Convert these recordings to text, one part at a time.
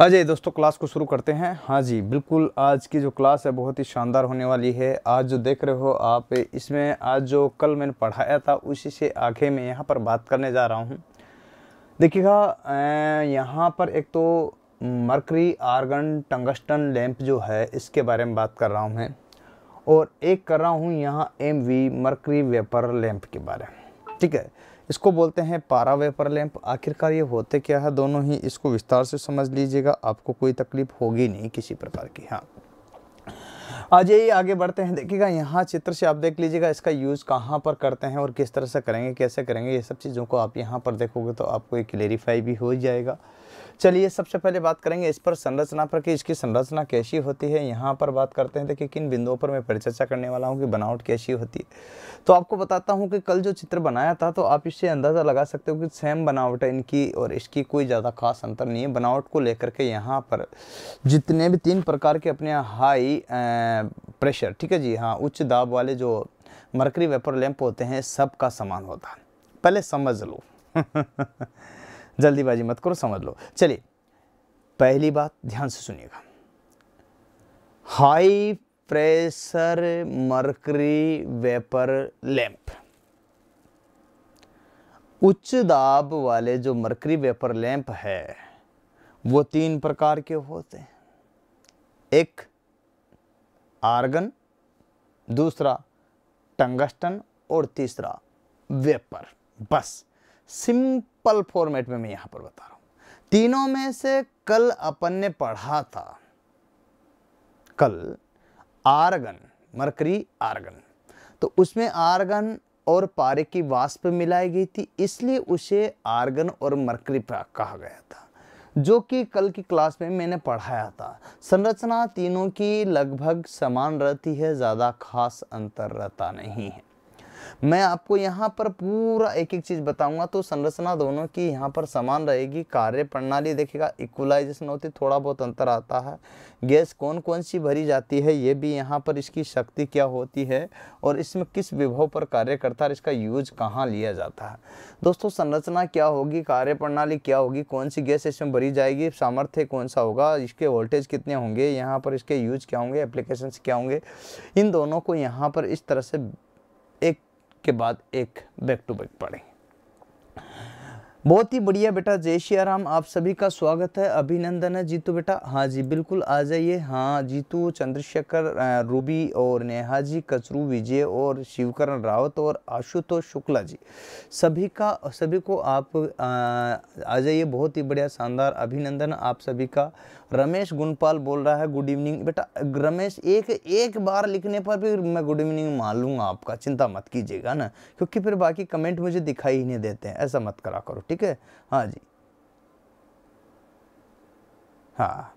अजय हाँ दोस्तों क्लास को शुरू करते हैं हाँ जी बिल्कुल आज की जो क्लास है बहुत ही शानदार होने वाली है आज जो देख रहे हो आप इसमें आज जो कल मैंने पढ़ाया था उसी से आगे मैं यहाँ पर बात करने जा रहा हूँ देखिएगा अं, यहाँ पर एक तो मरकरी आर्गन टंगस्टन लैंप जो है इसके बारे में बात कर रहा हूँ मैं और एक कर रहा हूँ यहाँ M V mercury vapour lamp के बारे में ठीक है इसको बोलते हैं पारा वेपर लैंप आखिरकार ये होते क्या है दोनों ही इसको विस्तार से समझ लीजिएगा आपको कोई तकलीफ होगी नहीं किसी प्रकार की हाँ आज यही आगे बढ़ते हैं देखिएगा यहाँ चित्र से आप देख लीजिएगा इसका यूज़ कहाँ पर करते हैं और किस तरह से करेंगे कैसे करेंगे ये सब चीज़ों को आप यहाँ पर देखोगे तो आपको एक क्लेरिफाई भी हो जाएगा चलिए सबसे पहले बात करेंगे इस पर संरचना पर कि इसकी संरचना कैसी होती है यहाँ पर बात करते हैं देखिए किन बिंदुओं पर मैं परिचर्चा करने वाला हूँ कि बनावट कैसी होती है तो आपको बताता हूँ कि कल जो चित्र बनाया था तो आप इससे अंदाज़ा लगा सकते हो कि सेम बनावट है इनकी और इसकी कोई ज़्यादा खास अंतर नहीं है बनावट को लेकर के यहाँ पर जितने भी तीन प्रकार के अपने हाई प्रेशर ठीक है जी हाँ उच्च दाब वाले जो मरकरी वेपर लैंप होते हैं सबका समान होता है पहले समझ लो जल्दीबाजी मत करो समझ लो चलिए पहली बात ध्यान से सुनिएगा high pressure mercury vapour lamp उच्च दाब वाले जो मर्करी वेपर लैंप है वो तीन प्रकार के होते हैं एक आर्गन दूसरा टंगस्टन और तीसरा वेपर बस सिंपल सिंपल फॉर्मेट में मैं यहां पर बता रहा हूं तीनों में से कल अपन ने पढ़ा था कल आर्गन मरकरी आर्गन तो उसमें आर्गन और पारे की वाष्प मिलाई गई थी इसलिए उसे आर्गन और मरकरी कहा गया था जो कि कल की क्लास में मैंने पढ़ाया था संरचना तीनों की लगभग समान रहती है ज़्यादा खास अंतर रहता नहीं है मैं आपको यहाँ पर पूरा एक एक चीज़ बताऊंगा तो संरचना दोनों की यहाँ पर समान रहेगी कार्य प्रणाली देखेगा इक्वलाइजेशन होती थोड़ा बहुत अंतर आता है गैस कौन कौन सी भरी जाती है ये भी यहाँ पर इसकी शक्ति क्या होती है और इसमें किस विभव पर कार्य करता है इसका यूज कहाँ लिया जाता है दोस्तों संरचना क्या होगी कार्य प्रणाली क्या होगी कौन सी गैस इसमें भरी जाएगी सामर्थ्य कौन सा होगा इसके वोल्टेज कितने होंगे यहाँ पर इसके यूज क्या होंगे एप्लीकेशन क्या होंगे इन दोनों को यहाँ पर इस तरह से एक के बाद एक बैक टू बैक पढ़ें बहुत ही बढ़िया बेटा जय श्री राम आप सभी का स्वागत है अभिनंदन है जीतू बेटा हाँ जी बिल्कुल आ जाइए हाँ जीतू चंद्रशेखर रूबी और नेहा जी कचरू विजय और शिवकरण रावत और आशुतोष शुक्ला जी सभी का सभी को आप आ, आ जाइए बहुत ही बढ़िया शानदार अभिनंदन आप सभी का रमेश गुणपाल बोल रहा है गुड इवनिंग बेटा रमेश एक एक बार लिखने पर भी मैं गुड इवनिंग मान लूँगा आपका चिंता मत कीजिएगा ना क्योंकि फिर बाकी कमेंट मुझे दिखाई ही नहीं देते हैं ऐसा मत करा करो ठीक है हाँ जी हाँ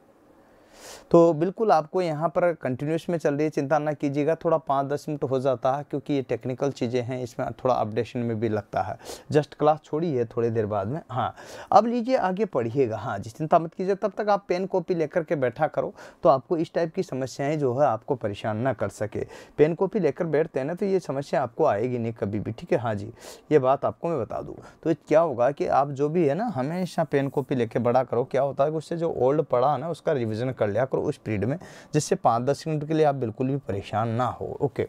तो बिल्कुल आपको यहाँ पर कंटिन्यूस में चल रही है चिंता ना कीजिएगा थोड़ा पाँच दस मिनट हो जाता है क्योंकि ये टेक्निकल चीज़ें हैं इसमें थोड़ा अपडेशन में भी लगता है जस्ट क्लास छोड़ी है थोड़ी देर बाद में हाँ अब लीजिए आगे पढ़िएगा हाँ जी चिंता मत कीजिए तब तक आप पेन कॉपी लेकर के बैठा करो तो आपको इस टाइप की समस्याएँ जो है आपको परेशान ना कर सके पेन कॉपी लेकर बैठते हैं ना तो ये समस्या आपको आएगी नहीं कभी भी ठीक है हाँ जी ये बात आपको मैं बता दूँ तो क्या होगा कि आप जो भी है ना हमेशा पेन कॉपी लेकर बड़ा करो क्या होता है कि उससे जो ओल्ड पढ़ा ना उसका रिविज़न कर लिया करो उस पीरियड में जिससे पाँच दस मिनट के लिए आप बिल्कुल भी परेशान ना हो ओके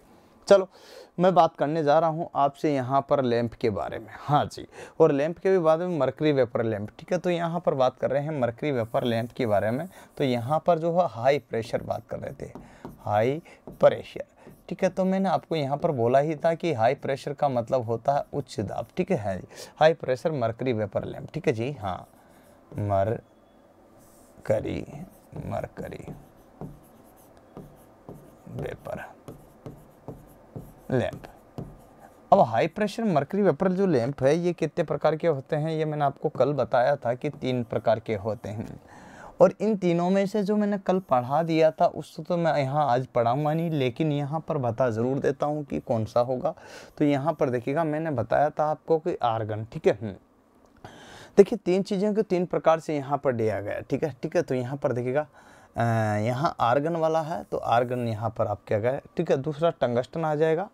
चलो मैं बात करने जा रहा हूँ आपसे यहाँ पर लैंप के बारे में हाँ जी और लैंप के भी बाद में मरकरी वेपर लैंप ठीक है तो यहाँ पर बात कर रहे हैं मरकरी वेपर लैंप के बारे में तो यहाँ पर जो है हाई प्रेशर बात कर रहे थे हाई प्रेशर ठीक है तो मैंने आपको यहाँ पर बोला ही था कि हाई प्रेशर का मतलब होता है उच्च दाब ठीक है जी high pressure mercury vapour lamp ठीक है जी हाँ mercury mercury vapour lamp अब हाई प्रेशर मरकरी वेपर जो लैंप है ये कितने प्रकार के होते हैं ये मैंने आपको कल बताया था कि तीन प्रकार के होते हैं और इन तीनों में से जो मैंने कल पढ़ा दिया था उसको तो मैं यहाँ आज पढ़ाऊंगा नहीं लेकिन यहाँ पर बता ज़रूर देता हूँ कि कौन सा होगा तो यहाँ पर देखिएगा मैंने बताया था आपको कि आर्गन ठीक है देखिए तीन चीज़ें को तीन प्रकार से यहाँ पर दिया गया ठीक है ठीक है तो यहाँ पर देखिएगा यहाँ आर्गन वाला है तो आर्गन यहाँ पर आप क्या गए ठीक है दूसरा टंगस्टन आ जाएगा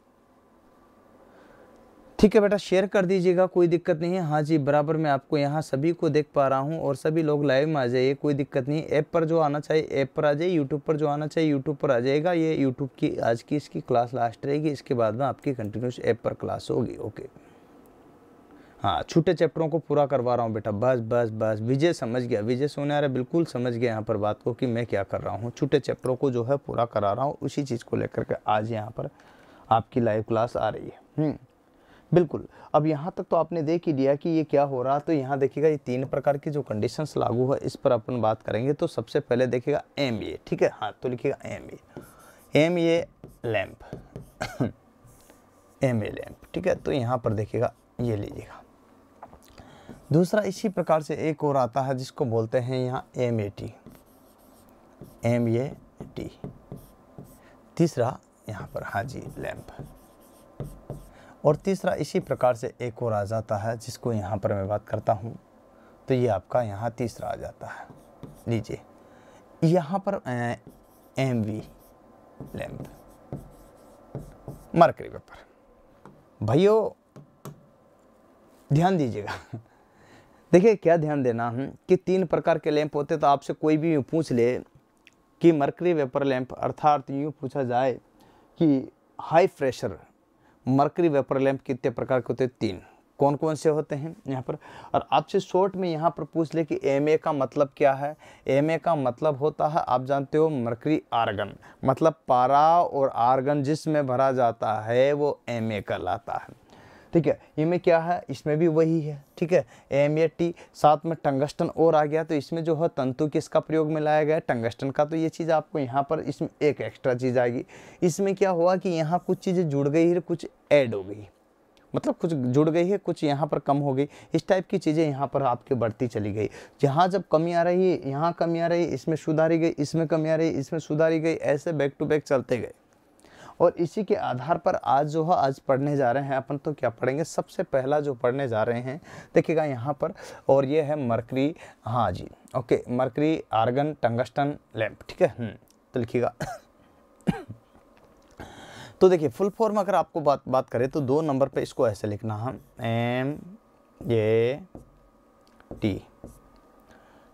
ठीक है बेटा शेयर कर दीजिएगा कोई दिक्कत नहीं है हाँ जी बराबर मैं आपको यहाँ सभी को देख पा रहा हूँ और सभी लोग लाइव में आ जाइए कोई दिक्कत नहीं ऐप पर जो आना चाहिए ऐप पर आ जाइए यूट्यूब पर जो आना चाहिए यूट्यूब पर आ जाएगा ये यूट्यूब की आज की इसकी क्लास लास्ट रहेगी इसके बाद में आपकी कंटिन्यूस ऐप पर क्लास होगी ओके हाँ छूटे चैप्टरों को पूरा करवा रहा हूँ बेटा बस बस बस विजय समझ गया विजय है बिल्कुल समझ गया यहाँ पर बात को कि मैं क्या कर रहा हूँ छूटे चैप्टरों को जो है पूरा करा रहा हूँ उसी चीज़ को लेकर के आज यहाँ पर आपकी लाइव क्लास आ रही है हम्म, बिल्कुल अब यहाँ तक तो आपने देख ही लिया कि ये क्या हो रहा तो यहाँ देखिएगा ये तीन प्रकार की जो कंडीशंस लागू है इस पर अपन बात करेंगे तो सबसे पहले देखिएगा एम ए ठीक है हाँ तो लिखिएगा M A M A lamp M A lamp ठीक है तो यहाँ पर देखिएगा ये लीजिएगा दूसरा इसी प्रकार से एक और आता है जिसको बोलते हैं यहाँ M A T M A T तीसरा यहाँ पर हाजी लैम्प और तीसरा इसी प्रकार से एक और आ जाता है जिसको यहाँ पर मैं बात करता हूँ तो ये आपका यहाँ तीसरा आ जाता है लीजिए यहाँ पर M V lamp mercury vapour भैयो ध्यान दीजिएगा देखिए क्या ध्यान देना है हम्म, कि तीन प्रकार के लैंप होते तो आपसे कोई भी यूँ पूछ ले कि मरकरी वेपर लैंप अर्थात यूँ पूछा जाए कि high pressure mercury vapour lamp कितने प्रकार के होते तीन कौन कौन से होते हैं यहाँ पर और आपसे शॉर्ट में यहाँ पर पूछ ले कि एम का मतलब क्या है एम का मतलब होता है आप जानते हो मरकरी आर्गन मतलब पारा और आर्गन जिसमें भरा जाता है वो एम कहलाता है ठीक है ये में क्या है इसमें भी वही है ठीक है एम या टी साथ में टंगस्टन और आ गया तो इसमें जो है तंतु किसका प्रयोग में लाया गया टंगस्टन का तो ये चीज़ आपको यहाँ पर इसमें एक एक्स्ट्रा चीज़ आएगी इसमें क्या हुआ कि यहाँ कुछ चीज़ें जुड़ गई है कुछ ऐड हो गई मतलब कुछ जुड़ गई है कुछ यहाँ पर कम हो गई इस टाइप की चीज़ें यहाँ पर आपके बढ़ती चली गई जहाँ जब कमी आ रही है यहाँ कमी आ रही है इसमें सुधारी गई इसमें कमी आ रही है इसमें सुधारी गई ऐसे बैक टू बैक चलते गए और इसी के आधार पर आज जो है आज पढ़ने जा रहे हैं अपन तो क्या पढ़ेंगे सबसे पहला जो पढ़ने जा रहे हैं देखिएगा यहाँ पर और ये है मरकरी हाँ जी okay mercury argon tungsten lamp ठीक है हम्म, तो लिखिएगा तो देखिए फुल फॉर्म अगर आपको बात बात करें तो दो नंबर पे इसको ऐसे लिखना है हाँ। एम ए टी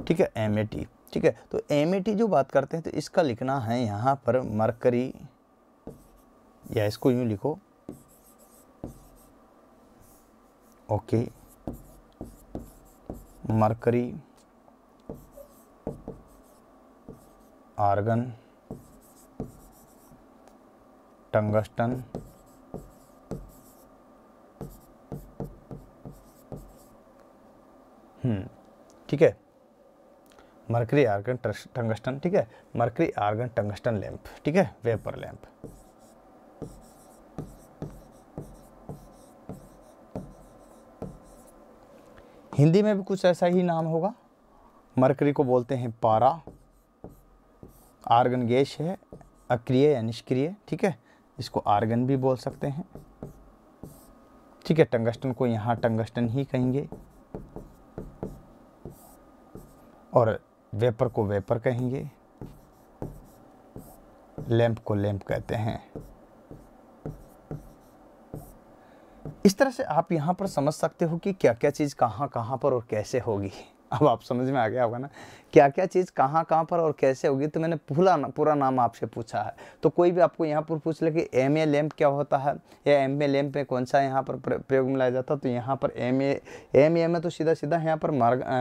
ठीक है एम ए टी ठीक है तो एम ए टी जो बात करते हैं तो इसका लिखना है यहाँ पर मरकरी या इसको यूं लिखो ओके मरकरी आर्गन टंगस्टन ठीक है मरकरी आर्गन टंगस्टन ठीक है मरकरी आर्गन टंगस्टन लैंप ठीक है वेपर लैंप हिंदी में भी कुछ ऐसा ही नाम होगा मरकरी को बोलते हैं पारा आर्गन गैस है अक्रिय या निष्क्रिय ठीक है इसको आर्गन भी बोल सकते हैं ठीक है टंगस्टन को यहाँ टंगस्टन ही कहेंगे और वेपर को वेपर कहेंगे लैंप को लैंप कहते हैं इस तरह से आप यहाँ पर समझ सकते हो कि क्या क्या चीज़ कहाँ कहाँ पर और कैसे होगी अब आप समझ में आ गया होगा ना क्या क्या चीज़ कहाँ कहाँ पर और कैसे होगी तो मैंने पूरा पूरा नाम आपसे पूछा है तो कोई भी आपको यहाँ पर पूछ ले कि एम ए लैम्प क्या होता है या एम ए लैम्प में कौन सा यहाँ पर प्रयोग में लाया जाता है तो यहाँ पर एम ए एम ए में तो सीधा सीधा यहाँ पर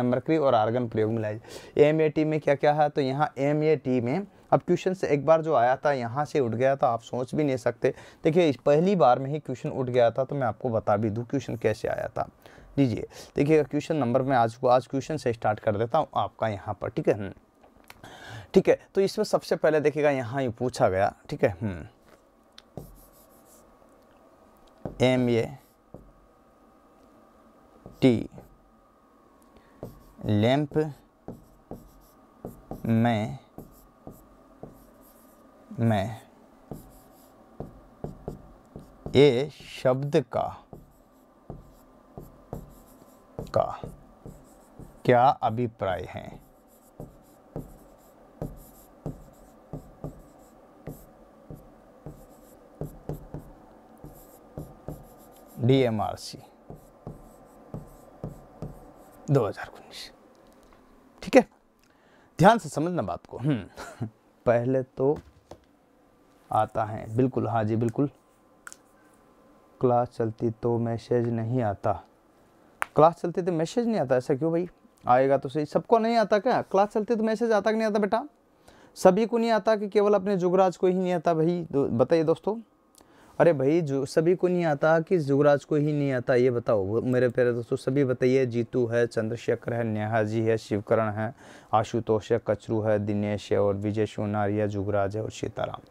मरकरी और आर्गन प्रयोग में लाया जाए एम ए टी में क्या क्या है तो यहाँ एम ए टी में अब क्वेश्चन से एक बार जो आया था यहाँ से उठ गया था आप सोच भी नहीं सकते देखिए पहली बार में ही क्वेश्चन उठ गया था तो मैं आपको बता भी दूँ क्वेश्चन कैसे आया था लीजिए देखिएगा क्वेश्चन नंबर में आज को आज क्वेश्चन से स्टार्ट कर देता हूँ आपका यहाँ पर ठीक है हम्म। ठीक है तो इसमें सबसे पहले देखिएगा यहाँ ये पूछा गया ठीक है एम ए टी लैंप में मैं ए शब्द का का क्या अभिप्राय है डीएमआरसी 2019 ठीक है ध्यान से समझना बात को हम्म। पहले तो आता है बिल्कुल हाँ जी बिल्कुल क्लास चलती तो मैसेज नहीं आता क्लास चलते थे तो मैसेज नहीं आता ऐसा क्यों भाई आएगा तो सही सबको नहीं आता क्या क्लास चलते तो मैसेज आता कि नहीं आता बेटा सभी को नहीं आता कि केवल अपने जुगराज को ही नहीं आता भाई दो, बताइए दोस्तों अरे भाई जो सभी को नहीं आता कि जुगराज को ही नहीं आता ये बताओ मेरे प्यारे दोस्तों सभी बताइए जीतू है चंद्रशेखर है नेहा जी है शिवकरण है आशुतोष है कचरू है दिनेश है और विजय सोनारिया जुगराज है और सीताराम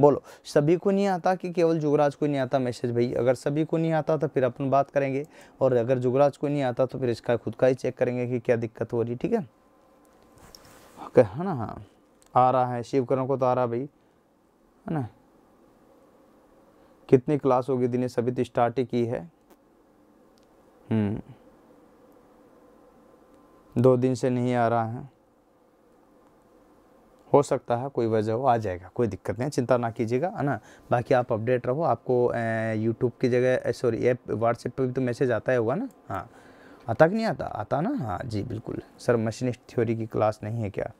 बोलो सभी को नहीं आता कि केवल जुगराज को नहीं आता मैसेज भाई अगर सभी को नहीं आता तो फिर अपन बात करेंगे और अगर जुगराज को नहीं आता तो फिर इसका खुद का ही चेक करेंगे कि क्या दिक्कत हो रही ठीक है ओके है ना हाँ आ रहा है शिवकरण को तो आ रहा भाई है ना कितनी क्लास होगी दिनेश सभी तो स्टार्ट ही की है हम्म, दो दिन से नहीं आ रहा है हो सकता है कोई वजह हो आ जाएगा कोई दिक्कत नहीं चिंता ना कीजिएगा है ना बाकी आप अपडेट रहो आपको यूट्यूब की जगह सॉरी ऐप व्हाट्सएप पर भी तो मैसेज आता है होगा ना हाँ आता कि नहीं आता आता ना हाँ जी बिल्कुल सर मशीनिस्ट थ्योरी की क्लास नहीं है क्या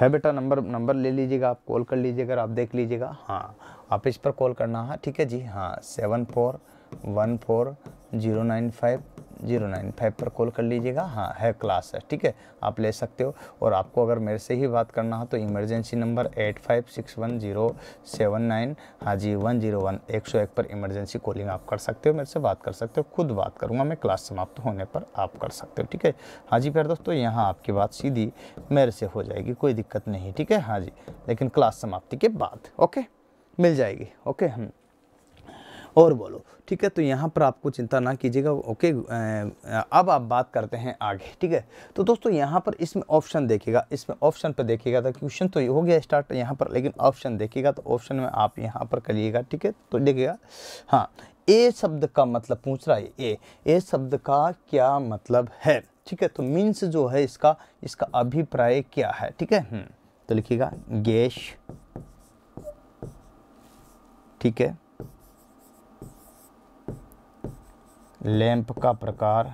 है बेटा नंबर नंबर ले लीजिएगा आप कॉल कर लीजिएगा आप देख लीजिएगा हाँ आप इस पर कॉल करना है हाँ, ठीक है जी हाँ seven four one four zero nine five zero nine five पर कॉल कर लीजिएगा हाँ है क्लास है ठीक है आप ले सकते हो और आपको अगर मेरे से ही बात करना हो तो emergency number eight five six one zero seven nine हाँ जी वन जीरो वन एक सौ एक पर इमरजेंसी कॉलिंग आप कर सकते हो मेरे से बात कर सकते हो खुद बात करूँगा मैं क्लास समाप्त होने पर आप कर सकते हो ठीक है हाँ जी फिर दोस्तों यहाँ आपकी बात सीधी मेरे से हो जाएगी कोई दिक्कत नहीं ठीक है हाँ जी लेकिन क्लास समाप्ति के बाद ओके मिल जाएगी ओके हम और बोलो ठीक है तो यहाँ पर आपको चिंता ना कीजिएगा ओके अब आप बात करते हैं आगे ठीक है तो दोस्तों यहाँ पर इसमें ऑप्शन देखिएगा इसमें ऑप्शन पर देखिएगा तो क्वेश्चन तो हो गया स्टार्ट यहाँ पर लेकिन ऑप्शन देखिएगा तो ऑप्शन में आप यहाँ पर करिएगा ठीक है तो देखिएगा हाँ ए शब्द का मतलब पूछ रहा है ए ए शब्द का क्या मतलब है ठीक है तो मीन्स जो है इसका इसका अभिप्राय क्या है ठीक है हम्म, तो लिखिएगा गैश ठीक है लैंप का प्रकार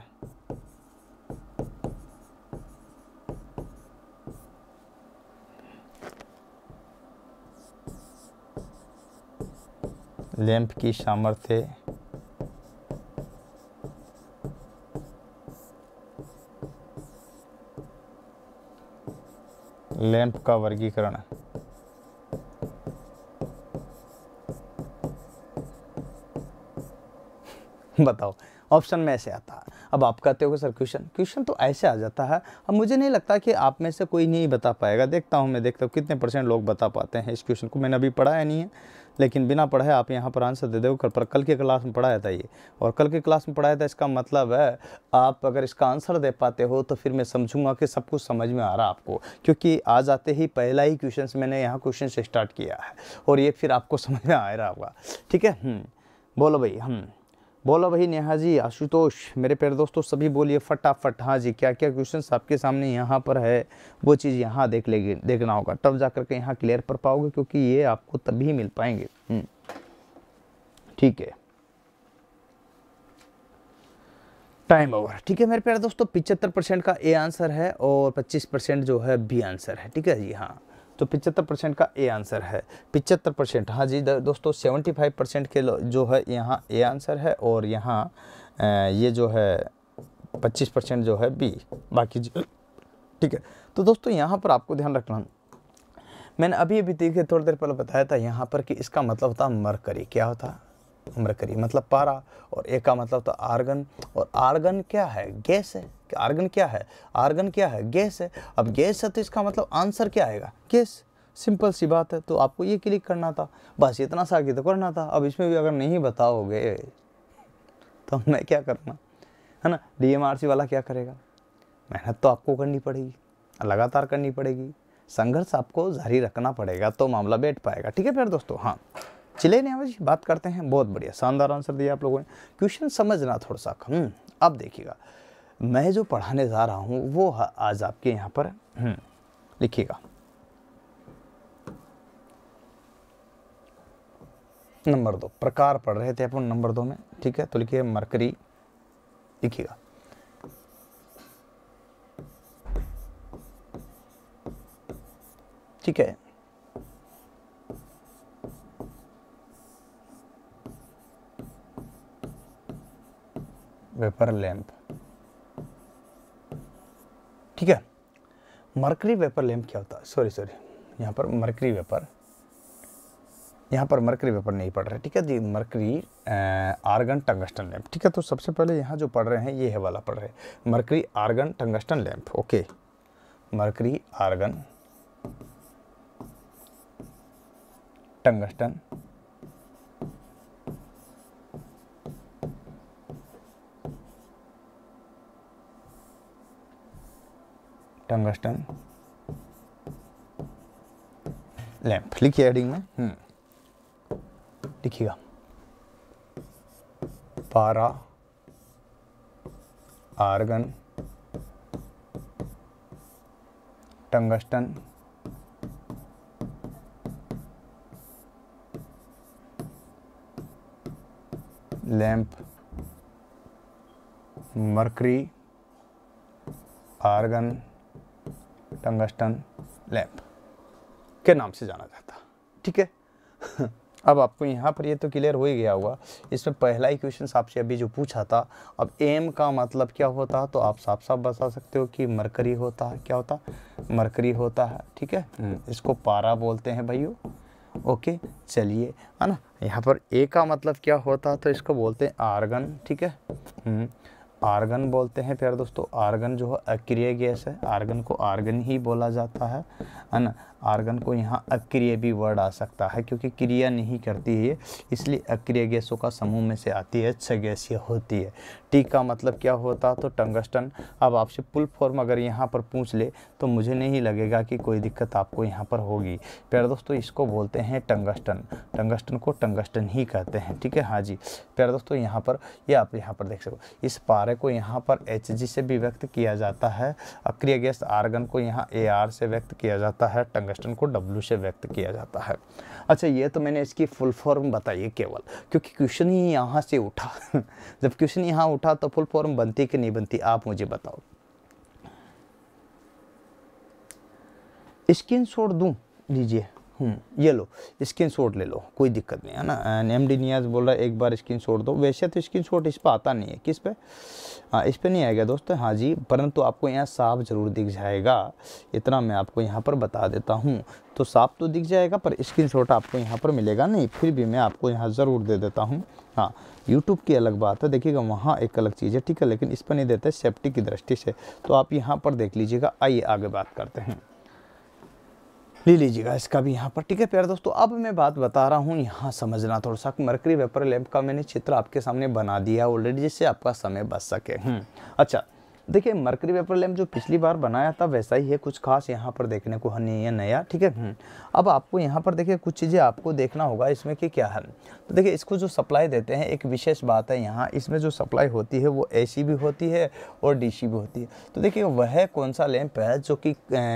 लैंप की सामर्थ्य लैंप का वर्गीकरण बताओ ऑप्शन में ऐसे आता है अब आप कहते हो सर क्वेश्चन क्वेश्चन तो ऐसे आ जाता है अब मुझे नहीं लगता कि आप में से कोई नहीं बता पाएगा देखता हूँ मैं देखता हूँ कितने परसेंट लोग बता पाते हैं इस क्वेश्चन को मैंने अभी पढ़ाया नहीं है लेकिन बिना पढ़ाए आप यहाँ पर आंसर दे दो कल पर कल के क्लास में पढ़ाया था ये और कल के क्लास में पढ़ाया था इसका मतलब है आप अगर इसका आंसर दे पाते हो तो फिर मैं समझूंगा कि सब कुछ समझ में आ रहा आपको क्योंकि आज आते ही पहला ही क्वेश्चन मैंने यहाँ क्वेश्चन से स्टार्ट किया है और ये फिर आपको समझ में आ रहा होगा ठीक है हम्म, बोलो भाई हम हम्म। बोलो भाई नेहा जी आशुतोष मेरे प्यारे दोस्तों सभी बोलिए फटाफट हाँ जी क्या क्या क्वेश्चन आपके सामने यहाँ पर है वो चीज़ यहाँ देख लेगी देखना होगा तब जा करके यहाँ क्लियर कर पाओगे क्योंकि ये आपको तभी मिल पाएंगे हम्म। ठीक है टाइम ओवर ठीक है मेरे प्यारे दोस्तों पिचहत्तर परसेंट का ए आंसर है और पच्चीस परसेंट जो है बी आंसर है ठीक है जी हाँ तो पिचहत्तर परसेंट का ए आंसर है पिचहत्तर परसेंट हाँ जी दोस्तों सेवेंटी फाइव परसेंट के जो है यहाँ ए आंसर है और यहाँ ये जो है पच्चीस परसेंट जो है बी बाकी ठीक है तो दोस्तों यहाँ पर आपको ध्यान रखना मैंने अभी अभी देखिए थोड़ी देर पहले बताया था यहाँ पर कि इसका मतलब होता मरकरी क्या होता उम्र करी मतलब पारा और एक का मतलब तो आर्गन और आर्गन क्या है गैस है आर्गन क्या है आर्गन क्या है गैस है अब गैस है तो इसका मतलब आंसर क्या आएगा गैस सिंपल सी बात है तो आपको ये क्लिक करना था बस इतना सा तो करना था अब इसमें भी अगर नहीं बताओगे तो हमने क्या करना है ना डीएमआरसी वाला क्या करेगा मेहनत तो आपको करनी पड़ेगी लगातार करनी पड़ेगी संघर्ष आपको जारी रखना पड़ेगा तो मामला बैठ पाएगा ठीक है फिर दोस्तों हाँ चले एवरेज बात करते हैं बहुत बढ़िया शानदार आंसर दिया आप लोगों ने क्वेश्चन समझना थोड़ा सा कम हम्म, अब देखिएगा मैं जो पढ़ाने जा रहा हूँ वो आज आपके यहाँ पर हम्म, लिखिएगा नंबर दो प्रकार पढ़ रहे थे अपन नंबर दो में ठीक है तो लिखिए मरकरी लिखिएगा ठीक है वेपर लैंप ठीक है मरकरी वेपर लैंप क्या होता है सॉरी सॉरी यहाँ पर मरकरी वेपर यहाँ पर मरकरी वेपर नहीं पढ़ रहे ठीक है जी मरकरी आर्गन टंगस्टन लैंप ठीक है तो सबसे पहले यहाँ जो पढ़ रहे हैं ये है वाला पढ़ रहे mercury mercury argon tungsten lamp okay mercury argon tungsten tungsten lamp लिखिए हेडिंग में हम्म। लिखिएगा पारा argon tungsten lamp mercury argon tungsten lamp के नाम से जाना जाता ठीक है अब आपको यहाँ पर ये तो क्लियर हो ही गया होगा इसमें पहला ही क्वेश्चन आपसे अभी जो पूछा था अब एम का मतलब क्या होता तो आप साफ साफ बता सकते हो कि मरकरी होता है क्या होता मरकरी होता है ठीक है हम्म। इसको पारा बोलते हैं भाइयों ओके चलिए है ना यहाँ पर ए का मतलब क्या होता तो इसको बोलते हैं आर्गन ठीक है हम्म। आर्गन बोलते हैं प्यारे दोस्तों आर्गन जो है अक्रिय गैस है आर्गन को आर्गन ही बोला जाता है है ना आर्गन को यहाँ अक्रिय भी वर्ड आ सकता है क्योंकि क्रिया नहीं करती है इसलिए अक्रिय गैसों का समूह में से आती है छ गैसीय होती है टी का मतलब क्या होता तो टंगस्टन अब आपसे पुल फॉर्म अगर यहाँ पर पूछ ले तो मुझे नहीं लगेगा कि कोई दिक्कत आपको यहाँ पर होगी प्यारे दोस्तों इसको बोलते हैं टंगस्टन टंगस्टन को टंगस्टन ही कहते हैं ठीक है हाँ जी प्यारे दोस्तों यहाँ पर ये यह आप यहाँ पर देख सको इस पारे को यहाँ पर एच से भी व्यक्त किया जाता है अक्रिय गैस आर्गन को यहाँ ए से व्यक्त किया जाता है टंग वेस्टर्न को डब्ल्यू से व्यक्त किया जाता है अच्छा ये तो मैंने इसकी फुल फॉर्म बताई केवल क्योंकि क्वेश्चन ही यहाँ से उठा जब क्वेश्चन यहाँ उठा तो फुल फॉर्म बनती कि नहीं बनती आप मुझे बताओ स्क्रीन शॉट दूँ लीजिए हम्म, ये लो स्क्रीन शॉट ले लो कोई दिक्कत नहीं है ना एंड एम डी नियाज बोल रहा है एक बार स्क्रीन शॉट दो वैसे तो स्क्रीन शॉट इस पर आता नहीं है किस पे हाँ इस पर नहीं आएगा दोस्तों हाँ जी परंतु आपको यहाँ साफ ज़रूर दिख जाएगा इतना मैं आपको यहाँ पर बता देता हूँ तो साफ तो दिख जाएगा पर स्क्रीन शॉट आपको यहाँ पर मिलेगा नहीं फिर भी मैं आपको यहाँ ज़रूर दे देता हूँ हाँ यूट्यूब की अलग बात है देखिएगा वहाँ एक अलग चीज़ है ठीक है लेकिन इस पर नहीं देते सेफ्टी की दृष्टि से तो आप यहाँ पर देख लीजिएगा आइए आगे बात करते हैं ले लीजिएगा इसका भी यहाँ पर ठीक है प्यार दोस्तों अब मैं बात बता रहा हूँ यहाँ समझना थोड़ा सा मरकरी वेपर लैंप का मैंने चित्र आपके सामने बना दिया ऑलरेडी जिससे आपका समय बच सके हम्म, अच्छा देखिए मरकरी वेपर लैम्प जो पिछली बार बनाया था वैसा ही है कुछ खास यहाँ पर देखने को नहीं है नया ठीक है हम्म। अब आपको यहाँ पर देखिए कुछ चीज़ें आपको देखना होगा इसमें कि क्या है तो देखिए इसको जो सप्लाई देते हैं एक विशेष बात है यहाँ इसमें जो सप्लाई होती है वो ए भी होती है और डी भी होती है तो देखिए वह कौन सा लैम्प है जो कि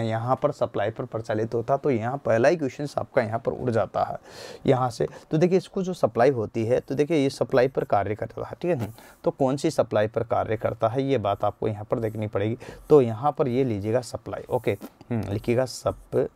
यहाँ पर सप्लाई पर प्रचलित होता तो यहाँ पहला ही क्वेश्चन आपका यहाँ पर उड़ जाता है यहाँ से तो देखिए इसको जो सप्लाई होती है तो देखिए ये सप्लाई पर कार्य करता है ठीक है हम्म। तो कौन सी सप्लाई पर कार्य करता है ये बात आपको यहाँ पर देखनी पड़ेगी तो यहाँ पर ये लीजिएगा सप्लाई हम्म, ओके लिखिएगा सप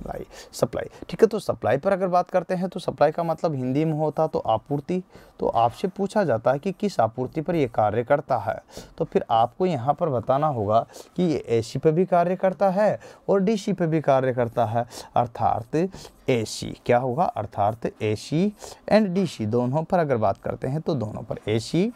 सप्लाई सप्लाई ठीक है तो सप्लाई पर अगर बात करते हैं तो सप्लाई का मतलब हिंदी में होता तो आपूर्ति तो आपसे पूछा जाता है कि किस आपूर्ति पर यह कार्य करता है तो फिर आपको यहाँ पर बताना होगा कि ये ए सी पर भी कार्य करता है और डी सी पर भी कार्य करता है अर्थात ए सी क्या होगा अर्थात ए सी एंड डी सी दोनों पर अगर बात करते हैं तो दोनों पर ए सी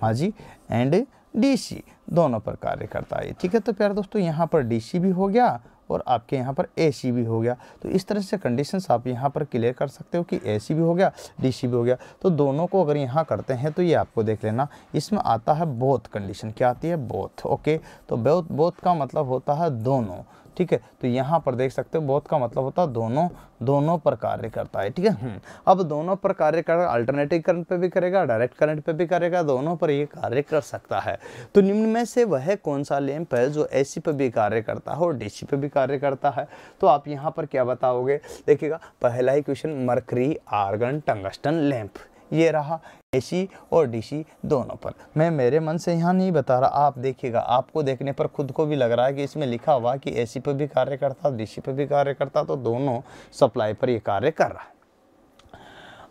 हाँ जी एंड डीसी दोनों पर कार्य करता है ठीक है तो प्यार दोस्तों यहाँ पर डीसी भी हो गया और आपके यहाँ पर ए सी भी हो गया तो इस तरह से कंडीशंस आप यहाँ पर क्लियर कर सकते हो कि ए सी भी हो गया डी सी भी हो गया तो दोनों को अगर यहाँ करते हैं तो ये आपको देख लेना इसमें आता है बोथ कंडीशन क्या आती है बोथ ओके तो बोथ बोथ का मतलब होता है दोनों ठीक है तो यहाँ पर देख सकते हो बोथ का मतलब होता है दोनों दोनों पर कार्य करता है ठीक है हम्म। अब दोनों पर कार्य कर अल्टरनेटिव करंट पे भी करेगा डायरेक्ट करंट पे भी करेगा दोनों पर ये कार्य कर सकता है तो निम्न में से वह कौन सा लैंप है जो ए पे भी कार्य करता है और डी पे भी कार्य करता है तो आप यहाँ पर क्या बताओगे देखिएगा पहला ही question mercury argon tungsten lamp ये रहा एसी और डीसी दोनों पर मैं मेरे मन से यहाँ नहीं बता रहा आप देखिएगा आपको देखने पर खुद को भी लग रहा है कि इसमें लिखा हुआ कि एसी पर भी कार्य करता डीसी पर भी कार्य करता तो दोनों सप्लाई पर ये कार्य कर रहा है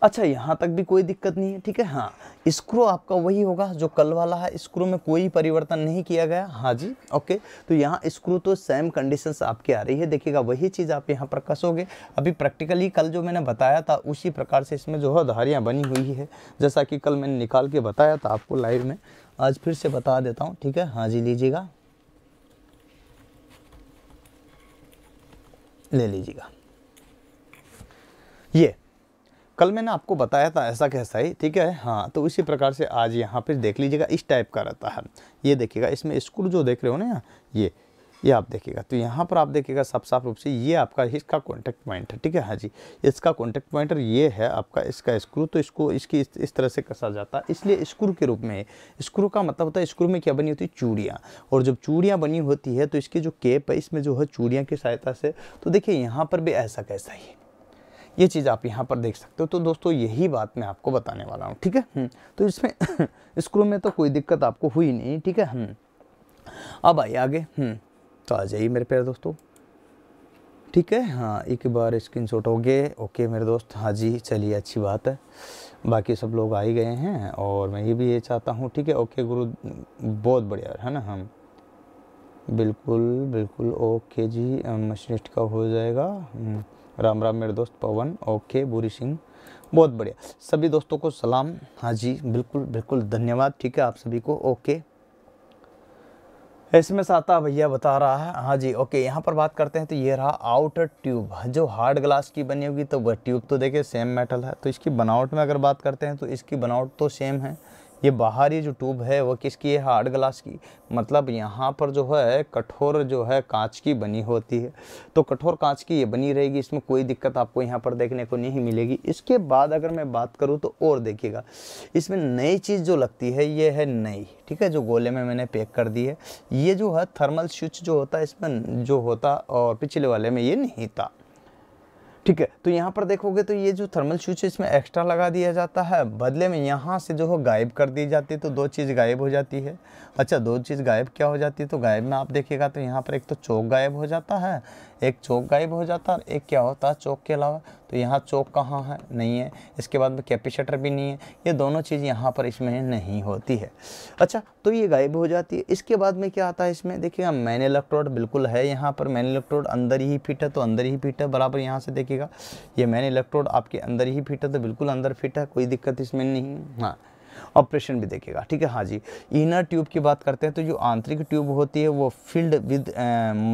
अच्छा यहाँ तक भी कोई दिक्कत नहीं है ठीक है हाँ स्क्रू आपका वही होगा जो कल वाला है स्क्रू में कोई परिवर्तन नहीं किया गया हाँ जी ओके तो यहाँ स्क्रू तो सेम कंडीशंस आपकी आ रही है देखिएगा वही चीज़ आप यहाँ पर कसोगे अभी प्रैक्टिकली कल जो मैंने बताया था उसी प्रकार से इसमें जो है धारियाँ बनी हुई है जैसा कि कल मैंने निकाल के बताया था आपको लाइव में आज फिर से बता देता हूँ ठीक है हाँ जी लीजिएगा ले लीजिएगा ये कल मैंने आपको बताया था ऐसा कैसा ही ठीक है हाँ तो इसी प्रकार से आज यहाँ पर देख लीजिएगा इस टाइप का रहता है ये देखिएगा इसमें स्क्रू जो देख रहे हो ना यहाँ ये ये आप देखिएगा तो यहाँ पर आप देखिएगा साफ साफ रूप से ये आपका इसका कॉन्टैक्ट पॉइंट है ठीक है हाँ जी इसका कॉन्टैक्ट पॉइंट ये है आपका इसका स्क्रू तो इसको इसकी इस, इस तरह से कसा जाता है इसलिए स्क्रू के रूप में स्क्रू का मतलब होता है स्क्रू में क्या बनी होती है चूड़ियाँ और जब चूड़ियाँ बनी होती है तो इसकी जो केप है इसमें जो है चूड़ियाँ की सहायता से तो देखिए यहाँ पर भी ऐसा कैसा ही है ये चीज़ आप यहाँ पर देख सकते हो तो दोस्तों यही बात मैं आपको बताने वाला हूँ ठीक है हम्म, तो इसमें स्क्रू में तो कोई दिक्कत आपको हुई नहीं ठीक है हम्म, अब आइए आगे हम्म, तो आ जाइए मेरे प्यारे दोस्तों ठीक है हाँ एक बार स्क्रीन शॉट हो गए ओके मेरे दोस्त हाँ जी चलिए अच्छी बात है बाकी सब लोग आ ही गए हैं और मैं ये भी ये चाहता हूँ ठीक है ओके गुरु बहुत बढ़िया है ना हम बिल्कुल बिल्कुल ओके जी मशीनिस्ट का हो जाएगा राम राम मेरे दोस्त पवन ओके बूरी सिंह बहुत बढ़िया सभी दोस्तों को सलाम हाँ जी बिल्कुल बिल्कुल धन्यवाद ठीक है आप सभी को ओके एस में साता भैया बता रहा है हाँ जी ओके यहाँ पर बात करते हैं तो ये रहा आउटर ट्यूब जो हार्ड ग्लास की बनी होगी तो वह ट्यूब तो देखिए सेम मेटल है तो इसकी बनावट में अगर बात करते हैं तो इसकी बनावट तो सेम है ये बाहर ये जो ट्यूब है वो किसकी है हार्ड ग्लास की मतलब यहाँ पर जो है कठोर जो है कांच की बनी होती है तो कठोर कांच की ये बनी रहेगी इसमें कोई दिक्कत आपको यहाँ पर देखने को नहीं मिलेगी इसके बाद अगर मैं बात करूँ तो और देखिएगा इसमें नई चीज़ जो लगती है ये है नई ठीक है जो गोले में मैंने पैक कर दी है ये जो है थर्मल स्विच जो होता है इसमें जो होता और पिछले वाले में ये नहीं था ठीक है तो यहाँ पर देखोगे तो ये जो थर्मल स्विच है इसमें एक्स्ट्रा लगा दिया जाता है बदले में यहाँ से जो हो गायब कर दी जाती है तो दो चीज़ गायब हो जाती है अच्छा दो चीज़ गायब क्या हो जाती है तो गायब में आप देखिएगा तो यहाँ पर एक तो चौक गायब हो जाता है एक चौक गायब हो जाता है और एक क्या होता है चौक के अलावा तो यहाँ चौक कहाँ है नहीं है इसके बाद में कैपेसिटर भी नहीं है ये दोनों चीज़ यहाँ पर इसमें नहीं होती है अच्छा तो ये गायब हो जाती है इसके बाद में क्या आता है इसमें देखिएगा हाँ, मैन इलेक्ट्रोड बिल्कुल है यहाँ पर मैन इलेक्ट्रोड अंदर ही फिट है तो अंदर ही फिट है बराबर यहाँ से देखिएगा ये मैन इलेक्ट्रोड आपके अंदर ही फिट है तो बिल्कुल अंदर फिट है कोई दिक्कत इसमें नहीं है हाँ ऑपरेशन भी देखेगा ठीक है हाँ जी इनर ट्यूब की बात करते हैं तो जो आंतरिक ट्यूब होती है वो filled with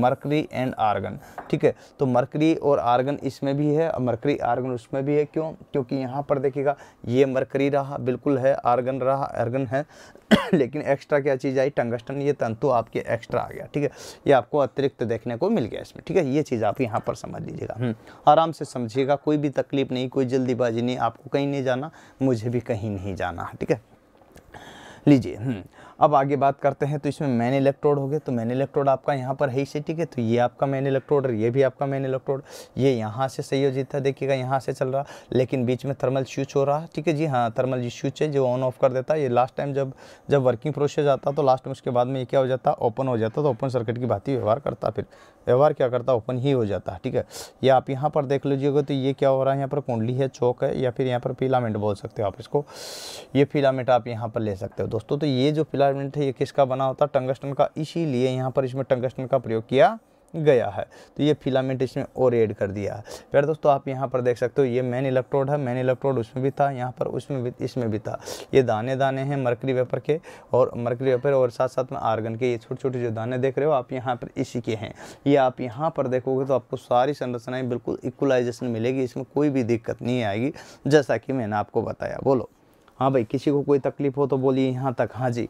mercury and argon ठीक है तो मरकरी और आर्गन इसमें भी है और मरकरी आर्गन उसमें भी है क्यों क्योंकि यहाँ पर देखिएगा ये मरकरी रहा बिल्कुल है आर्गन रहा आर्गन है लेकिन एक्स्ट्रा क्या चीज़ आई टंगस्टन ये तंतु आपके एक्स्ट्रा आ गया ठीक है ये आपको अतिरिक्त देखने को मिल गया इसमें ठीक है ये चीज़ आप यहाँ पर समझ लीजिएगा हम्म। आराम से समझिएगा कोई भी तकलीफ नहीं कोई जल्दीबाजी नहीं आपको कहीं नहीं जाना मुझे भी कहीं नहीं जाना ठीक है लीजिए हम्म। अब आगे बात करते हैं तो इसमें मैन इलेक्ट्रोड हो गए तो मैन इलेक्ट्रोड आपका यहाँ पर है ही से ठीक है तो ये आपका मैन इलेक्ट्रोड और ये भी आपका मैन इलेक्ट्रोड ये यहाँ से संयोजित है देखिएगा यहाँ से चल रहा लेकिन बीच में थर्मल स्विच हो रहा ठीक है जी हाँ थर्मल स्विच है जो ऑन ऑफ कर देता है ये लास्ट टाइम जब जब वर्किंग प्रोसेस आता तो लास्ट में उसके बाद में ये क्या हो जाता ओपन हो जाता तो ओपन सर्किट की बात व्यवहार करता फिर व्यवहार क्या करता ओपन ही हो जाता है ठीक है ये आप यहाँ पर देख लीजिएगा तो ये क्या हो रहा है यहाँ पर कुंडली है चौक है या फिर यहाँ पर फिलामेंट बोल सकते हो आप इसको ये फिलामेंट आप यहाँ पर ले सकते हो दोस्तों तो ये जो फिला एनवायरनमेंट है ये किसका बना होता है टंगस्टन का इसीलिए यहाँ पर इसमें टंगस्टन का प्रयोग किया गया है तो ये फिलामेंट इसमें और एड कर दिया है फिर दोस्तों आप यहाँ पर देख सकते हो ये मेन इलेक्ट्रोड है मेन इलेक्ट्रोड उसमें भी था यहाँ पर उसमें भी इसमें भी था ये दाने दाने हैं मरकरी वेपर के और मरकरी वेपर और साथ साथ में आर्गन के ये छोटे छोटे जो दाने देख रहे हो आप यहाँ पर इसी के हैं ये आप यहाँ पर देखोगे तो आपको सारी संरचनाएँ बिल्कुल इक्वलाइजेशन मिलेगी इसमें कोई भी दिक्कत नहीं आएगी जैसा कि मैंने आपको बताया बोलो हाँ भाई किसी को कोई तकलीफ़ हो तो बोलिए यहाँ तक हाँ जी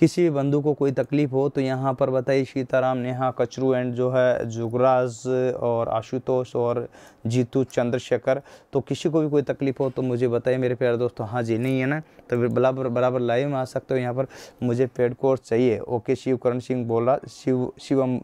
किसी भी बंधु को कोई तकलीफ़ हो तो यहाँ पर बताइए सीताराम नेहा कचरू एंड जो है जुगराज और आशुतोष और जीतू चंद्रशेखर तो किसी को भी कोई तकलीफ़ हो तो मुझे बताइए मेरे प्यारे दोस्तों हाँ जी नहीं है ना तो फिर बराबर बराबर लाइव में आ सकते हो यहाँ पर मुझे पेड कोर्स चाहिए ओके शिवकरण सिंह बोल रहा शिव शिवम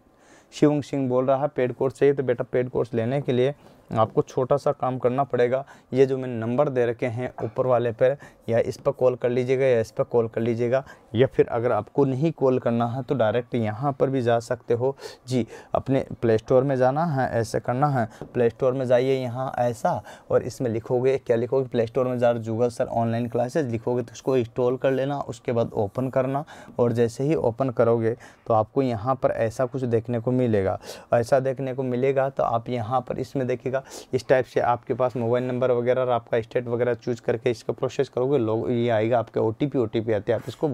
शिवम सिंह बोल रहा है पेड कोर्स चाहिए तो बेटा पेड कोर्स लेने के लिए आपको छोटा सा काम करना पड़ेगा ये जो मैंने नंबर दे रखे हैं ऊपर वाले पर या इस पर कॉल कर लीजिएगा या इस पर कॉल कर लीजिएगा या फिर अगर आपको नहीं कॉल करना है तो डायरेक्ट यहाँ पर भी जा सकते हो जी अपने प्ले स्टोर में जाना है ऐसे करना है प्ले स्टोर में जाइए यहाँ ऐसा और इसमें लिखोगे क्या लिखोगे प्ले स्टोर में जा रहा सर ऑनलाइन क्लासेज लिखोगे तो उसको इंस्टॉल कर लेना उसके बाद ओपन करना और जैसे ही ओपन करोगे तो आपको यहाँ पर ऐसा कुछ देखने को मिलेगा ऐसा देखने को मिलेगा तो आप यहाँ पर इसमें देखिएगा जाएगा इस टाइप से आपके पास मोबाइल नंबर वगैरह और आपका स्टेट वगैरह चूज करके इसका प्रोसेस करोगे लोग ये आएगा आपके ओ टी आते हैं आप इसको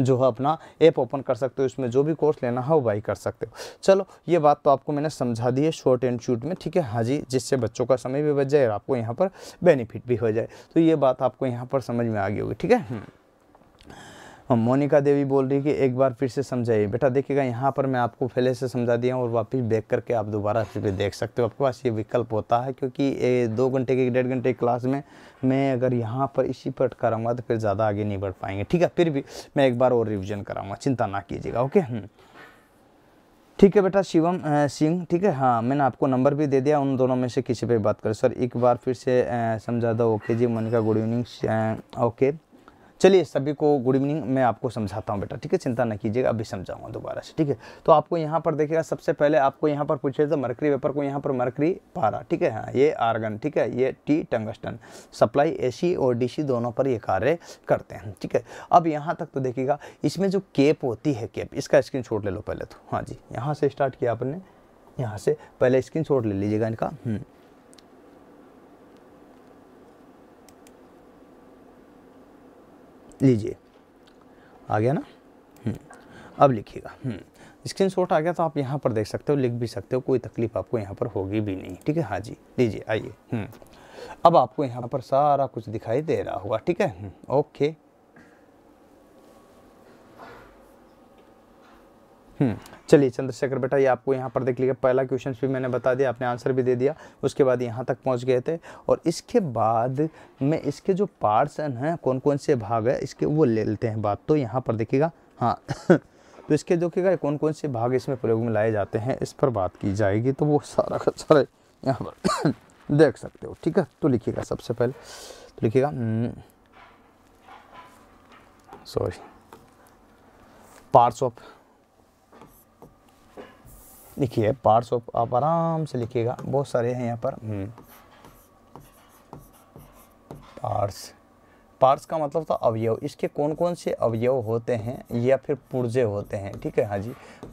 जो है अपना ऐप ओपन कर सकते हो इसमें जो भी कोर्स लेना है वो बाई कर सकते हो चलो ये बात तो आपको मैंने समझा दी है शॉर्ट एंड शूट में ठीक है हाँ जी जिससे बच्चों का समय भी बच जाए और आपको यहाँ पर बेनिफिट भी हो जाए तो ये बात आपको यहाँ पर समझ में आ गई होगी ठीक है हम्म। मोनिका देवी बोल रही है कि एक बार फिर से समझाइए बेटा देखिएगा यहाँ पर मैं आपको पहले से समझा दिया और वापस बैक करके आप दोबारा फिर भी देख सकते हो आपके पास ये विकल्प होता है क्योंकि दो घंटे की डेढ़ घंटे की क्लास में मैं अगर यहाँ पर इसी पर कराऊँगा तो फिर ज़्यादा आगे नहीं बढ़ पाएंगे ठीक है फिर भी मैं एक बार और रिविज़न कराऊँगा चिंता ना कीजिएगा ओके हम्म। ठीक है बेटा शिवम सिंह ठीक है हाँ मैंने आपको नंबर भी दे दिया उन दोनों में से किसी पे बात करें सर एक बार फिर से समझा दो ओके जी मोनिका गुड इवनिंग ओके चलिए सभी को गुड इवनिंग मैं आपको समझाता हूँ बेटा ठीक है चिंता न कीजिएगा अभी समझाऊंगा दोबारा से ठीक है तो आपको यहाँ पर देखिएगा सबसे पहले आपको यहाँ पर पूछे तो मरकरी वेपर को यहाँ पर मरकरी पारा ठीक है हाँ ये आर्गन ठीक है ये टी टंगस्टन सप्लाई ए और डी दोनों पर ये कार्य करते हैं ठीक है अब यहाँ तक तो देखिएगा इसमें जो केप होती है केप इसका स्क्रीन ले लो पहले तो हाँ जी यहाँ से स्टार्ट किया आपने यहाँ से पहले स्क्रीन ले लीजिएगा इनका हम्म। लीजिए आ गया ना हम्म। अब लिखिएगा स्क्रीन हम्म। शॉट आ गया तो आप यहाँ पर देख सकते हो लिख भी सकते हो कोई तकलीफ आपको यहाँ पर होगी भी नहीं ठीक है हाँ जी लीजिए आइए हम्म। अब आपको यहाँ पर सारा कुछ दिखाई दे रहा होगा ठीक है ओके हम्म। चलिए चंद्रशेखर बेटा ये आपको यहाँ पर देख लीजिए पहला क्वेश्चन भी मैंने बता दिया आपने आंसर भी दे दिया उसके बाद यहाँ तक पहुँच गए थे और इसके बाद में इसके जो पार्ट्स हैं कौन कौन से भाग है इसके वो ले लेते हैं बात तो यहाँ पर देखिएगा हाँ तो इसके देखिएगा कौन कौन से भाग इसमें प्रयोग में लाए जाते हैं इस पर बात की जाएगी तो वो सारा का सारा यहाँ पर देख सकते हो ठीक है तो लिखिएगा सबसे पहले तो लिखिएगा सॉरी पार्ट्स ऑफ लिखिए पार्ट्स ऑफ आप आराम से लिखिएगा बहुत सारे हैं यहाँ पर पार्ट्स हम्म। पार्ट्स का मतलब था तो अवयव इसके कौन कौन से अवयव होते हैं या फिर पुर्जे होते हैं ठीक है हाँ जी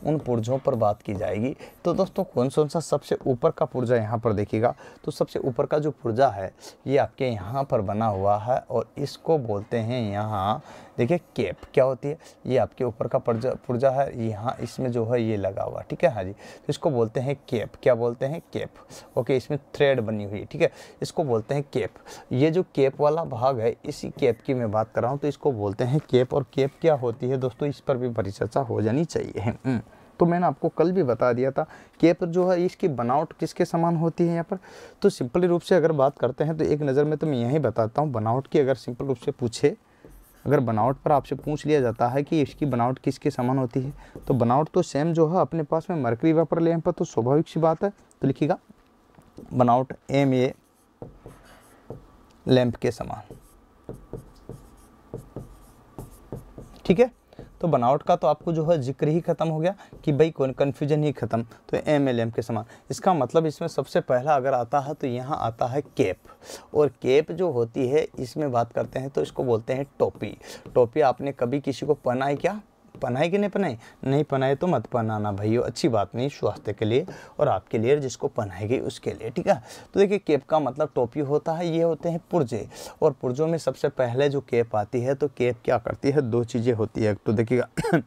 उन पुर्जों पर बात की जाएगी तो दोस्तों कौन कौन सा सबसे ऊपर का पुर्जा यहाँ पर देखिएगा तो सबसे ऊपर का जो पुर्जा है ये आपके यहाँ पर बना हुआ है और इसको बोलते हैं यहाँ देखिए केप क्या होती है ये आपके ऊपर का पुर्जा पुर्जा है यहाँ इसमें जो है ये लगा हुआ ठीक है हाँ जी तो इसको बोलते हैं केप क्या बोलते हैं केप ओके इसमें थ्रेड बनी हुई है ठीक है इसको बोलते हैं केप ये जो केप वाला भाग है इसी केप की मैं बात कर रहा हूँ तो इसको बोलते हैं केप और केप क्या होती है दोस्तों इस पर भी परिचर्चा हो जानी चाहिए हम्म, हम्म। तो मैंने आपको कल भी बता दिया था केप जो है इसकी बनावट किसके समान होती है यहाँ पर तो सिंपली रूप से अगर बात करते हैं तो एक नज़र में तो मैं यही बताता हूँ बनावट की अगर सिंपल रूप से पूछे अगर बनावट पर आपसे पूछ लिया जाता है कि इसकी बनावट किसके समान होती है तो बनावट तो सेम जो है अपने पास में मरकरी वेपर लेम पर तो स्वाभाविक सी बात है तो लिखिएगा बनावट एम ए लैंप के समान ठीक है तो बनावट का तो आपको जो है जिक्र ही खत्म हो गया कि भाई कन्फ्यूजन ही खत्म तो एम एल एम के समान इसका मतलब इसमें सबसे पहला अगर आता है तो यहाँ आता है केप और केप जो होती है इसमें बात करते हैं तो इसको बोलते हैं टोपी टोपी आपने कभी किसी को पहना है क्या पनाए कि नहीं पनाए नहीं पनाए तो मत पनाना भाइयों अच्छी बात नहीं स्वास्थ्य के लिए और आपके लिए जिसको पनाएगी उसके लिए ठीक है तो देखिए केप का मतलब टोपी होता है ये होते हैं पुर्जे और पुर्जों में सबसे पहले जो केप आती है तो केप क्या करती है दो चीज़ें होती है तो देखिएगा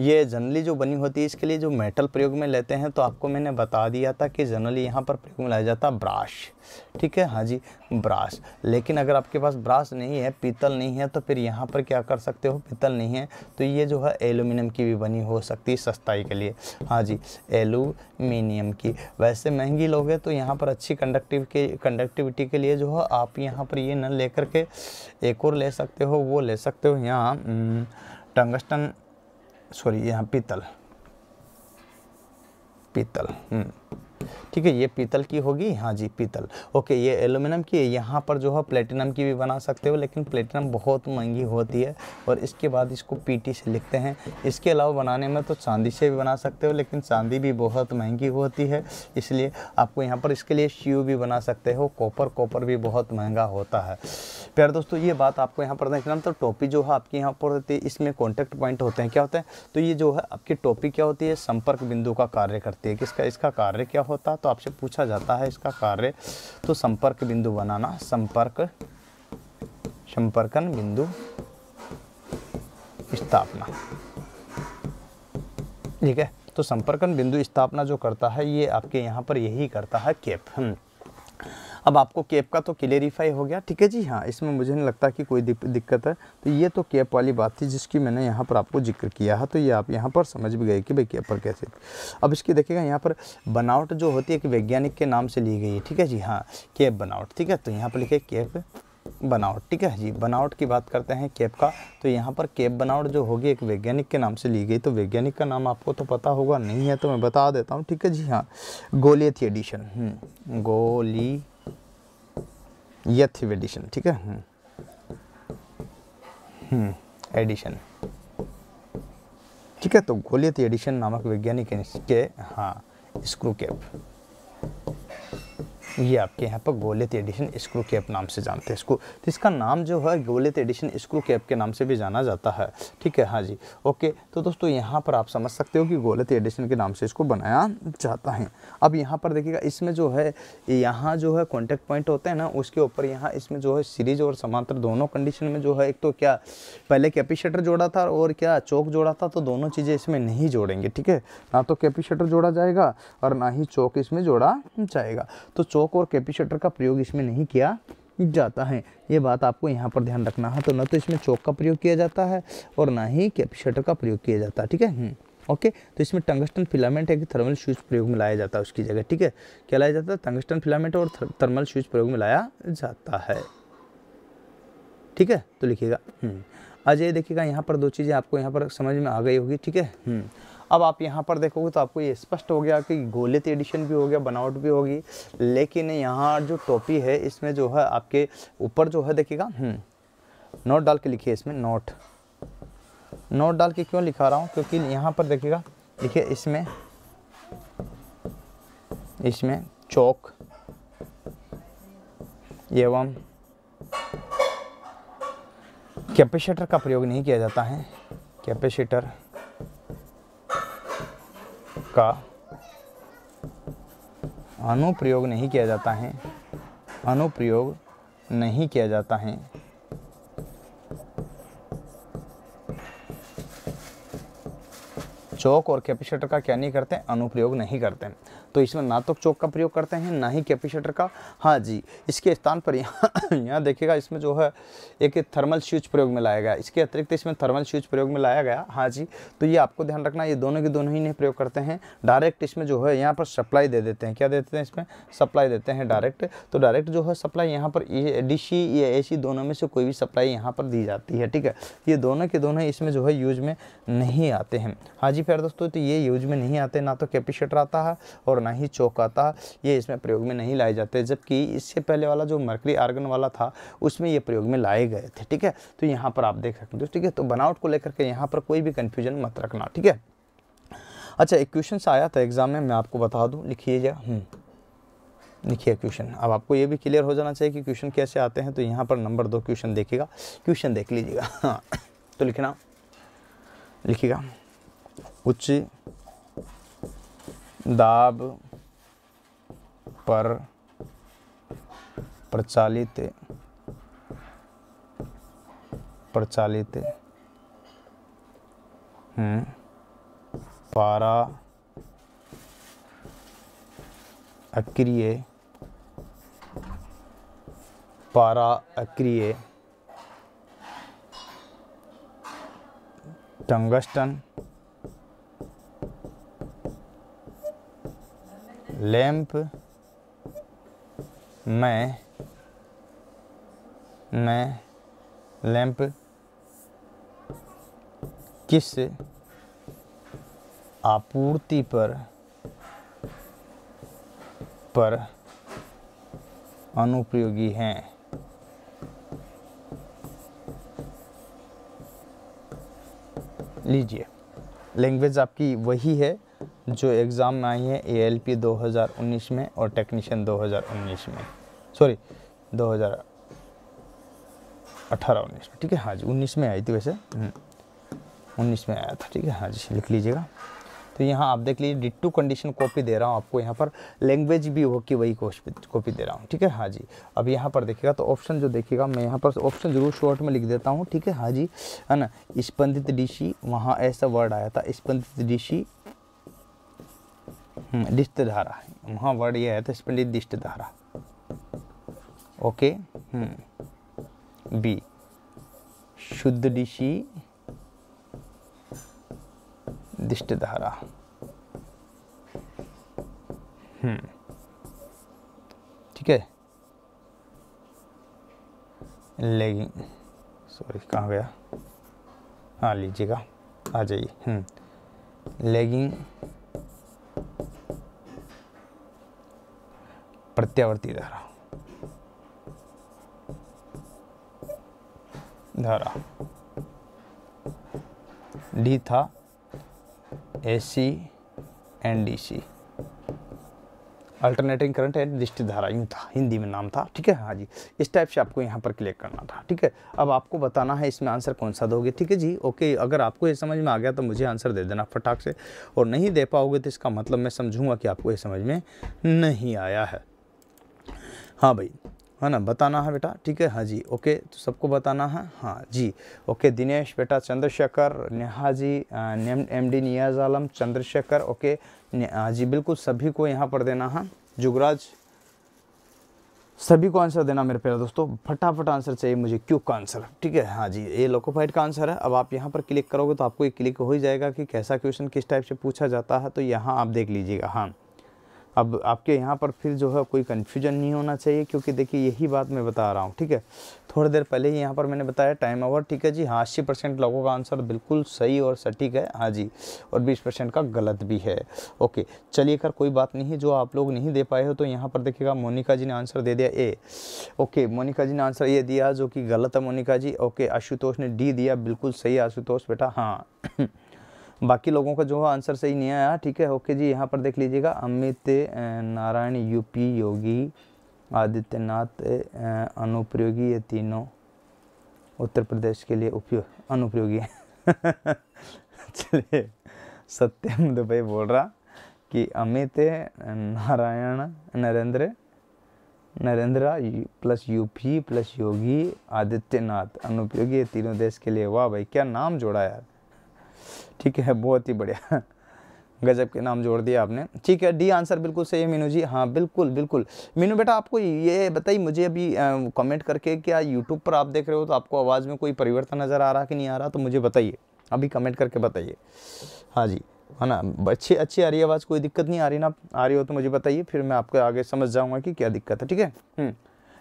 ये जनरली जो बनी होती है इसके लिए जो मेटल प्रयोग में लेते हैं तो आपको मैंने बता दिया था कि जनरली यहाँ पर प्रयोग में लाया जाता ब्राश ठीक है हाँ जी ब्राश लेकिन अगर आपके पास ब्राश नहीं है पीतल नहीं है तो फिर यहाँ पर क्या कर सकते हो पीतल नहीं है तो ये जो है एलुमिनियम की भी बनी हो सकती है सस्ताई के लिए हाँ जी एलुमिनियम की वैसे महंगी हैं तो यहाँ पर अच्छी कंडक्टिव के कंडक्टिविटी के लिए जो है आप यहाँ पर ये न ले करके एक और ले सकते हो वो ले सकते हो यहाँ टंगस्टन सॉरी यहाँ पीतल पीतल हम्म। ठीक है ये पीतल की होगी हाँ जी पीतल ओके ये एलुमिनियम की है यहाँ पर जो है प्लेटिनम की भी बना सकते हो लेकिन प्लेटिनम बहुत महंगी होती है और इसके बाद इसको पीटी से लिखते हैं इसके अलावा बनाने में तो चांदी से भी बना सकते हो लेकिन चांदी भी बहुत महंगी होती है इसलिए आपको यहाँ पर इसके लिए शीव भी बना सकते हो कॉपर कॉपर भी बहुत महंगा होता है प्यार दोस्तों ये बात आपको यहाँ पर देखना तो मतलब टॉपी जो है आपके यहाँ पर होती है इसमें कॉन्टैक्ट पॉइंट होते हैं क्या होते हैं तो ये जो है आपकी टॉपी क्या होती है संपर्क बिंदु का कार्य करती है किसका इसका कार्य क्या होता है तो आपसे पूछा जाता है इसका कार्य तो संपर्क बिंदु बनाना संपर्क संपर्कन बिंदु स्थापना ठीक है तो संपर्कन बिंदु स्थापना जो करता है ये आपके यहाँ पर यही करता है केप हम्म। अब आपको केप का तो क्लेरिफाई हो गया ठीक है जी हाँ इसमें मुझे नहीं लगता कि कोई दिक्कत है तो ये तो केप वाली बात थी जिसकी मैंने यहाँ पर आपको जिक्र किया है तो ये आप यहाँ पर समझ भी गए कि भाई केप पर कैसे अब इसकी देखिएगा यहाँ पर बनावट जो होती है एक वैज्ञानिक के नाम से ली गई है ठीक है जी हाँ केप बनावट ठीक है तो यहाँ पर लिखे केप बनावट ठीक है जी बनावट की बात करते हैं केप का तो यहाँ पर केप बनावट जो होगी एक वैज्ञानिक के नाम से ली गई तो वैज्ञानिक का नाम आपको तो पता होगा नहीं है तो मैं बता देता हूँ ठीक है जी हाँ गोलियथ एडिशन गोली ये एडिशन ठीक है एडिशन हम्म। हम्म, ठीक है तो गोलियत एडिशन नामक वैज्ञानिक के हाँ स्क्रू कैप ये आपके यहाँ पर गोलित एडिशन स्क्रू कैप नाम से जानते हैं इसको तो इसका नाम जो है गोलित एडिशन स्क्रू कैप के नाम से भी जाना जाता है ठीक है हाँ जी ओके तो दोस्तों यहाँ पर आप समझ सकते हो कि गोलित एडिशन के नाम से इसको बनाया जाता है अब यहाँ पर देखिएगा इसमें जो है यहाँ जो है कॉन्टैक्ट पॉइंट होते हैं ना उसके ऊपर यहाँ इसमें जो है सीरीज और समांतर दोनों कंडीशन में जो है एक तो क्या पहले कैपीशटर जोड़ा था और क्या चौक जोड़ा था तो दोनों चीज़ें इसमें नहीं जोड़ेंगे ठीक है ना तो कैपीशटर जोड़ा जाएगा और ना ही चौक इसमें जोड़ा जाएगा तो चौक शॉक और कैपेसिटर का प्रयोग इसमें नहीं किया जाता है ये बात आपको यहाँ पर ध्यान रखना है तो न तो इसमें चौक का प्रयोग किया जाता है और ना ही कैपेसिटर का प्रयोग किया जाता है ठीक है हम्म, ओके तो इसमें टंगस्टन फिलामेंट है कि थर्मल स्विच प्रयोग में लाया जाता है उसकी जगह ठीक है क्या लाया जाता है टंगस्टन फिलामेंट और थर्मल स्विच प्रयोग में लाया जाता है ठीक है तो लिखिएगा अजय हम्म। देखिएगा यहाँ पर दो चीज़ें आपको यहाँ पर समझ में आ गई होगी ठीक है हम्म, अब आप यहाँ पर देखोगे तो आपको ये स्पष्ट हो गया कि गोलित एडिशन भी हो गया बनावट भी होगी लेकिन यहाँ जो टोपी है इसमें जो है आपके ऊपर जो है देखिएगा हम्म, नोट डाल के लिखिए इसमें नोट नोट डाल के क्यों लिखा रहा हूँ क्योंकि यहाँ पर देखिएगा देखिए इसमें इसमें चौक एवं कैपेसिटर का प्रयोग नहीं किया जाता है कैपेसिटर का अनुप्रयोग नहीं किया जाता है अनुप्रयोग नहीं किया जाता है चौक और कैपेसिटर का क्या नहीं करते अनुप्रयोग नहीं करते तो इसमें ना तो चौक का प्रयोग करते हैं ना ही कैपेसिटर का हाँ जी इसके स्थान पर यहाँ यहाँ देखिएगा इसमें जो है एक थर्मल स्विच प्रयोग में लाया गया इसके अतिरिक्त इसमें थर्मल स्विच प्रयोग में लाया गया हाँ जी तो ये आपको ध्यान रखना ये दोनों के दोनों ही नहीं प्रयोग करते हैं डायरेक्ट इसमें जो है यहाँ पर सप्लाई दे देते हैं क्या देते हैं इसमें सप्लाई देते हैं डायरेक्ट तो डायरेक्ट जो है सप्लाई यहाँ पर डी सी या ए दोनों में से कोई भी सप्लाई यहाँ पर दी जाती है ठीक है ये दोनों के दोनों इसमें जो है यूज में नहीं आते हैं हाँ जी फिर दोस्तों तो ये यूज में नहीं आते ना तो कैपेसिटर आता है और करना ही चौका था ये इसमें प्रयोग में नहीं लाए जाते जबकि इससे पहले वाला जो मरकरी आर्गन वाला था उसमें ये प्रयोग में लाए गए थे ठीक है तो यहाँ पर आप देख सकते हो ठीक है तो बनावट को लेकर के यहाँ पर कोई भी कन्फ्यूजन मत रखना ठीक है अच्छा एक क्वेश्चन आया था एग्ज़ाम में मैं आपको बता दूँ लिखिएगा हम्म। लिखिए क्वेश्चन अब आपको ये भी क्लियर हो जाना चाहिए कि क्वेश्चन कैसे आते हैं तो यहाँ पर नंबर दो क्वेश्चन देखिएगा क्वेश्चन देख लीजिएगा हाँ तो लिखना लिखिएगा उच्च दाब पर प्रचालित प्रचालित पारा अक्रिय पारा अक्रिय टंगस्टन लैंप मैं मैं लैंप किस आपूर्ति पर पर अनुपयोगी हैं लीजिए लैंग्वेज आपकी वही है जो एग्ज़ाम में आई है एएलपी 2019 में और टेक्नीशियन 2019 में सॉरी 2018 19 ठीक है हाँ जी 19 में आई थी वैसे 19 हम्म, में आया था ठीक है हाँ जी लिख लीजिएगा तो यहाँ आप देख लीजिए डिट्टू कंडीशन कॉपी दे रहा हूँ आपको यहाँ पर लैंग्वेज भी हो कि वही कॉपी दे रहा हूँ ठीक है हाँ जी अब यहाँ पर देखिएगा तो ऑप्शन जो देखिएगा मैं यहाँ पर ऑप्शन जरूर शॉर्ट में लिख देता हूँ ठीक है हाँ जी है ना स्पंदित डीसी वहाँ ऐसा वर्ड आया था स्पंदित डीसी धारा वहाँ वर्ड ये है तो इस पर दिष्टधारा ओके बी हम्म। शुद्ध दिष्ट दिष्टधारा हम्म। ठीक है लेगिंग सॉरी कहाँ गया हाँ लीजिएगा आ जाइए हम्म। लेगिंग प्रत्यावर्ती धारा धारा डी था A C and D C alternating current and दृष्टि धारा यूँ था हिंदी में नाम था ठीक है हाँ जी इस टाइप से आपको यहाँ पर क्लिक करना था ठीक है अब आपको बताना है इसमें आंसर कौन सा दोगे ठीक है जी ओके अगर आपको ये समझ में आ गया तो मुझे आंसर दे देना फटाक से और नहीं दे पाओगे तो इसका मतलब मैं समझूंगा कि आपको ये समझ में नहीं आया है हाँ भाई है ना बताना है बेटा ठीक है हाँ जी ओके तो सबको बताना है हाँ जी ओके दिनेश बेटा Chandrashekhar Neha ji M D Niyaz Alam Chandrashekhar okay जी बिल्कुल सभी को यहाँ पर देना है जुगराज सभी को आंसर देना मेरे प्यारे दोस्तों फटाफट आंसर चाहिए मुझे क्यों का आंसर ठीक है हाँ जी ये लोकोफाइड का आंसर है अब आप यहाँ पर क्लिक करोगे तो आपको ये क्लिक हो ही जाएगा कि कैसा क्वेश्चन किस टाइप से पूछा जाता है तो यहाँ आप देख लीजिएगा हाँ अब आपके यहाँ पर फिर जो है कोई कन्फ्यूजन नहीं होना चाहिए क्योंकि देखिए यही बात मैं बता रहा हूँ ठीक है थोड़ी देर पहले ही यहाँ पर मैंने बताया टाइम ओवर ठीक है जी हाँ अस्सी परसेंट लोगों का आंसर बिल्कुल सही और सटीक है हाँ जी और बीस परसेंट का गलत भी है ओके चलिए कर कोई बात नहीं जो आप लोग नहीं दे पाए हो तो यहाँ पर देखिएगा मोनिका जी ने आंसर दे दिया ए ओके मोनिका जी ने आंसर ये दिया जो कि गलत है मोनिका जी ओके आशुतोष ने डी दिया बिल्कुल सही आशुतोष बेटा हाँ बाकी लोगों का जो है आंसर सही नहीं आया ठीक है ओके जी यहाँ पर देख लीजिएगा अमित नारायण यूपी योगी आदित्यनाथ अनुप्रयोगी ये तीनों उत्तर प्रदेश के लिए उपयोग अनुप्रयोगी चलिए सत्यम दुबई बोल रहा कि Amit Narayan Narendra Narendra plus UP plus Yogi Adityanath अनुपयोगी तीनों देश के लिए वाह भाई क्या नाम जोड़ा यार ठीक है बहुत ही बढ़िया गजब के नाम जोड़ दिया आपने ठीक है डी आंसर बिल्कुल सही है मीनू जी हाँ बिल्कुल बिल्कुल मीनू बेटा आपको ये बताइए मुझे अभी कमेंट करके क्या यूट्यूब पर आप देख रहे हो तो आपको आवाज़ में कोई परिवर्तन नज़र आ रहा कि नहीं आ रहा तो मुझे बताइए अभी कमेंट करके बताइए हाँ जी है ना अच्छी अच्छी आ रही आवाज़ कोई दिक्कत नहीं आ रही ना आ रही हो तो मुझे बताइए फिर मैं आपको आगे समझ जाऊँगा कि क्या दिक्कत है ठीक है हम्म,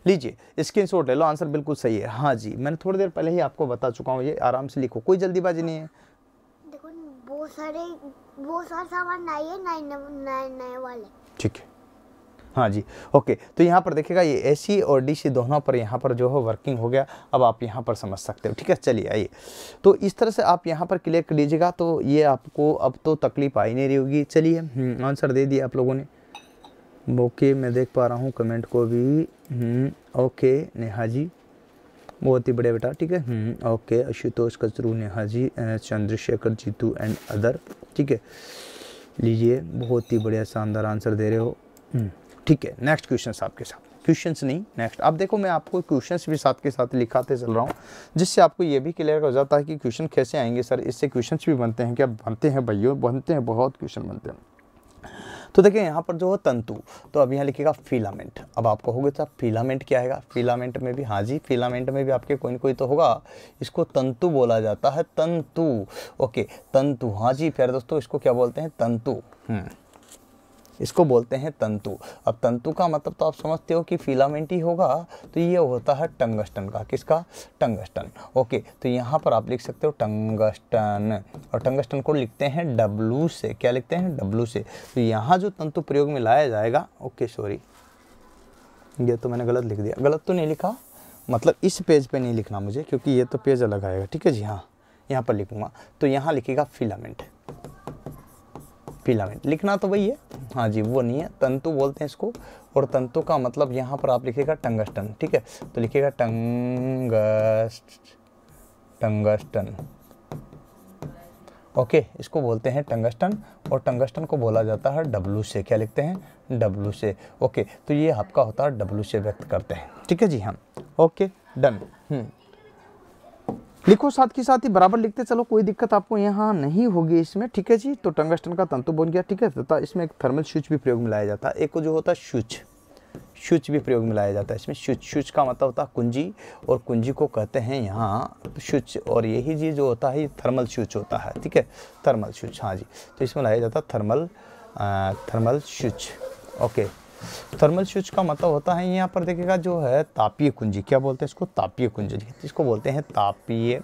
लीजिए स्क्रीन शॉट ले लो आंसर बिल्कुल सही है हाँ जी मैंने थोड़ी देर पहले ही आपको बता चुका हूँ ये आराम से लिखो कोई जल्दीबाजी नहीं है सारे सारे सामान नए नए नए नए वाले ठीक है हाँ जी ओके तो यहाँ पर देखिएगा ये ए और डी दोनों पर यहाँ पर जो है वर्किंग हो गया अब आप यहाँ पर समझ सकते हो ठीक है चलिए आइए तो इस तरह से आप यहाँ पर क्लियर कर लीजिएगा तो ये आपको अब तो तकलीफ आई नहीं रही होगी चलिए आंसर हम्म, दे दिया आप लोगों ने ओके मैं देख पा रहा हूँ कमेंट को भी हम्म, ओके नेहा जी बहुत ही बढ़िया बेटा ठीक है हम्म। Okay Ashutosh Kachru Neha ji Chandrashekhar Jitu and other ठीक है लीजिए बहुत ही बढ़िया शानदार आंसर दे रहे हो हम्म। ठीक है नेक्स्ट क्वेश्चन आपके साथ क्वेश्चन नहीं नेक्स्ट आप देखो मैं आपको क्वेश्चन भी साथ के साथ लिखाते चल रहा हूँ जिससे आपको ये भी क्लियर हो जाता है कि क्वेश्चन कैसे आएंगे सर इससे क्वेश्चन भी बनते हैं क्या बनते हैं भैया बनते हैं बहुत क्वेश्चन बनते हैं तो देखिए यहाँ पर जो है तंतु तो अब यहाँ लिखेगा फिलामेंट अब आपको होगा गया फिलामेंट क्या आएगा फिलामेंट में भी हाँ जी फिलामेंट में भी आपके कोई ना कोई तो होगा इसको तंतु बोला जाता है तंतु ओके तंतु हाँ जी फिर दोस्तों इसको क्या बोलते हैं तंतु हम्म। इसको बोलते हैं तंतु अब तंतु का मतलब तो आप समझते हो कि फिलामेंट ही होगा तो ये होता है टंगस्टन का किसका टंगस्टन ओके तो यहाँ पर आप लिख सकते हो टंगस्टन और टंगस्टन को लिखते हैं डब्लू से क्या लिखते हैं डब्लू से तो यहाँ जो तंतु प्रयोग में लाया जाएगा ओके सॉरी ये तो मैंने गलत लिख दिया गलत तो नहीं लिखा मतलब इस पेज पे नहीं लिखना मुझे क्योंकि ये तो पेज अलग आएगा ठीक है जी हाँ यहाँ पर लिखूँगा तो यहाँ लिखेगा फिलामेंट फिलामेंट लिखना तो वही है हाँ जी वो नहीं है तंतु बोलते हैं इसको और तंतु का मतलब यहाँ पर आप लिखेगा टंगस्टन ठीक है तो लिखेगा टंगस्ट टंगस्टन ओके okay, इसको बोलते हैं टंगस्टन और टंगस्टन को बोला जाता है डब्लू से क्या लिखते हैं डब्लू से ओके okay, तो ये आपका होता है डब्लू से व्यक्त करते हैं ठीक है जी हाँ ओके डन हम्म। लिखो साथ के साथ ही बराबर लिखते चलो कोई दिक्कत आपको यहाँ नहीं होगी इसमें ठीक है जी तो टंगस्टन का तंतु बन गया ठीक है तथा इसमें एक थर्मल स्विच भी प्रयोग में लाया जाता है एक जो होता है स्विच स्विच भी प्रयोग में लाया जाता है इसमें स्विच स्विच का मतलब होता है कुंजी और कुंजी को कहते हैं यहाँ स्विच तो और यही जी जो होता है थर्मल स्विच होता है ठीक है थर्मल स्विच हाँ जी तो इसमें लाया जाता है thermal thermal switch okay thermal switch का मतलब होता है यहाँ पर देखिएगा जो है तापीय कुंजी क्या बोलते हैं इसको तापीय कुंजी इसको बोलते हैं तापीय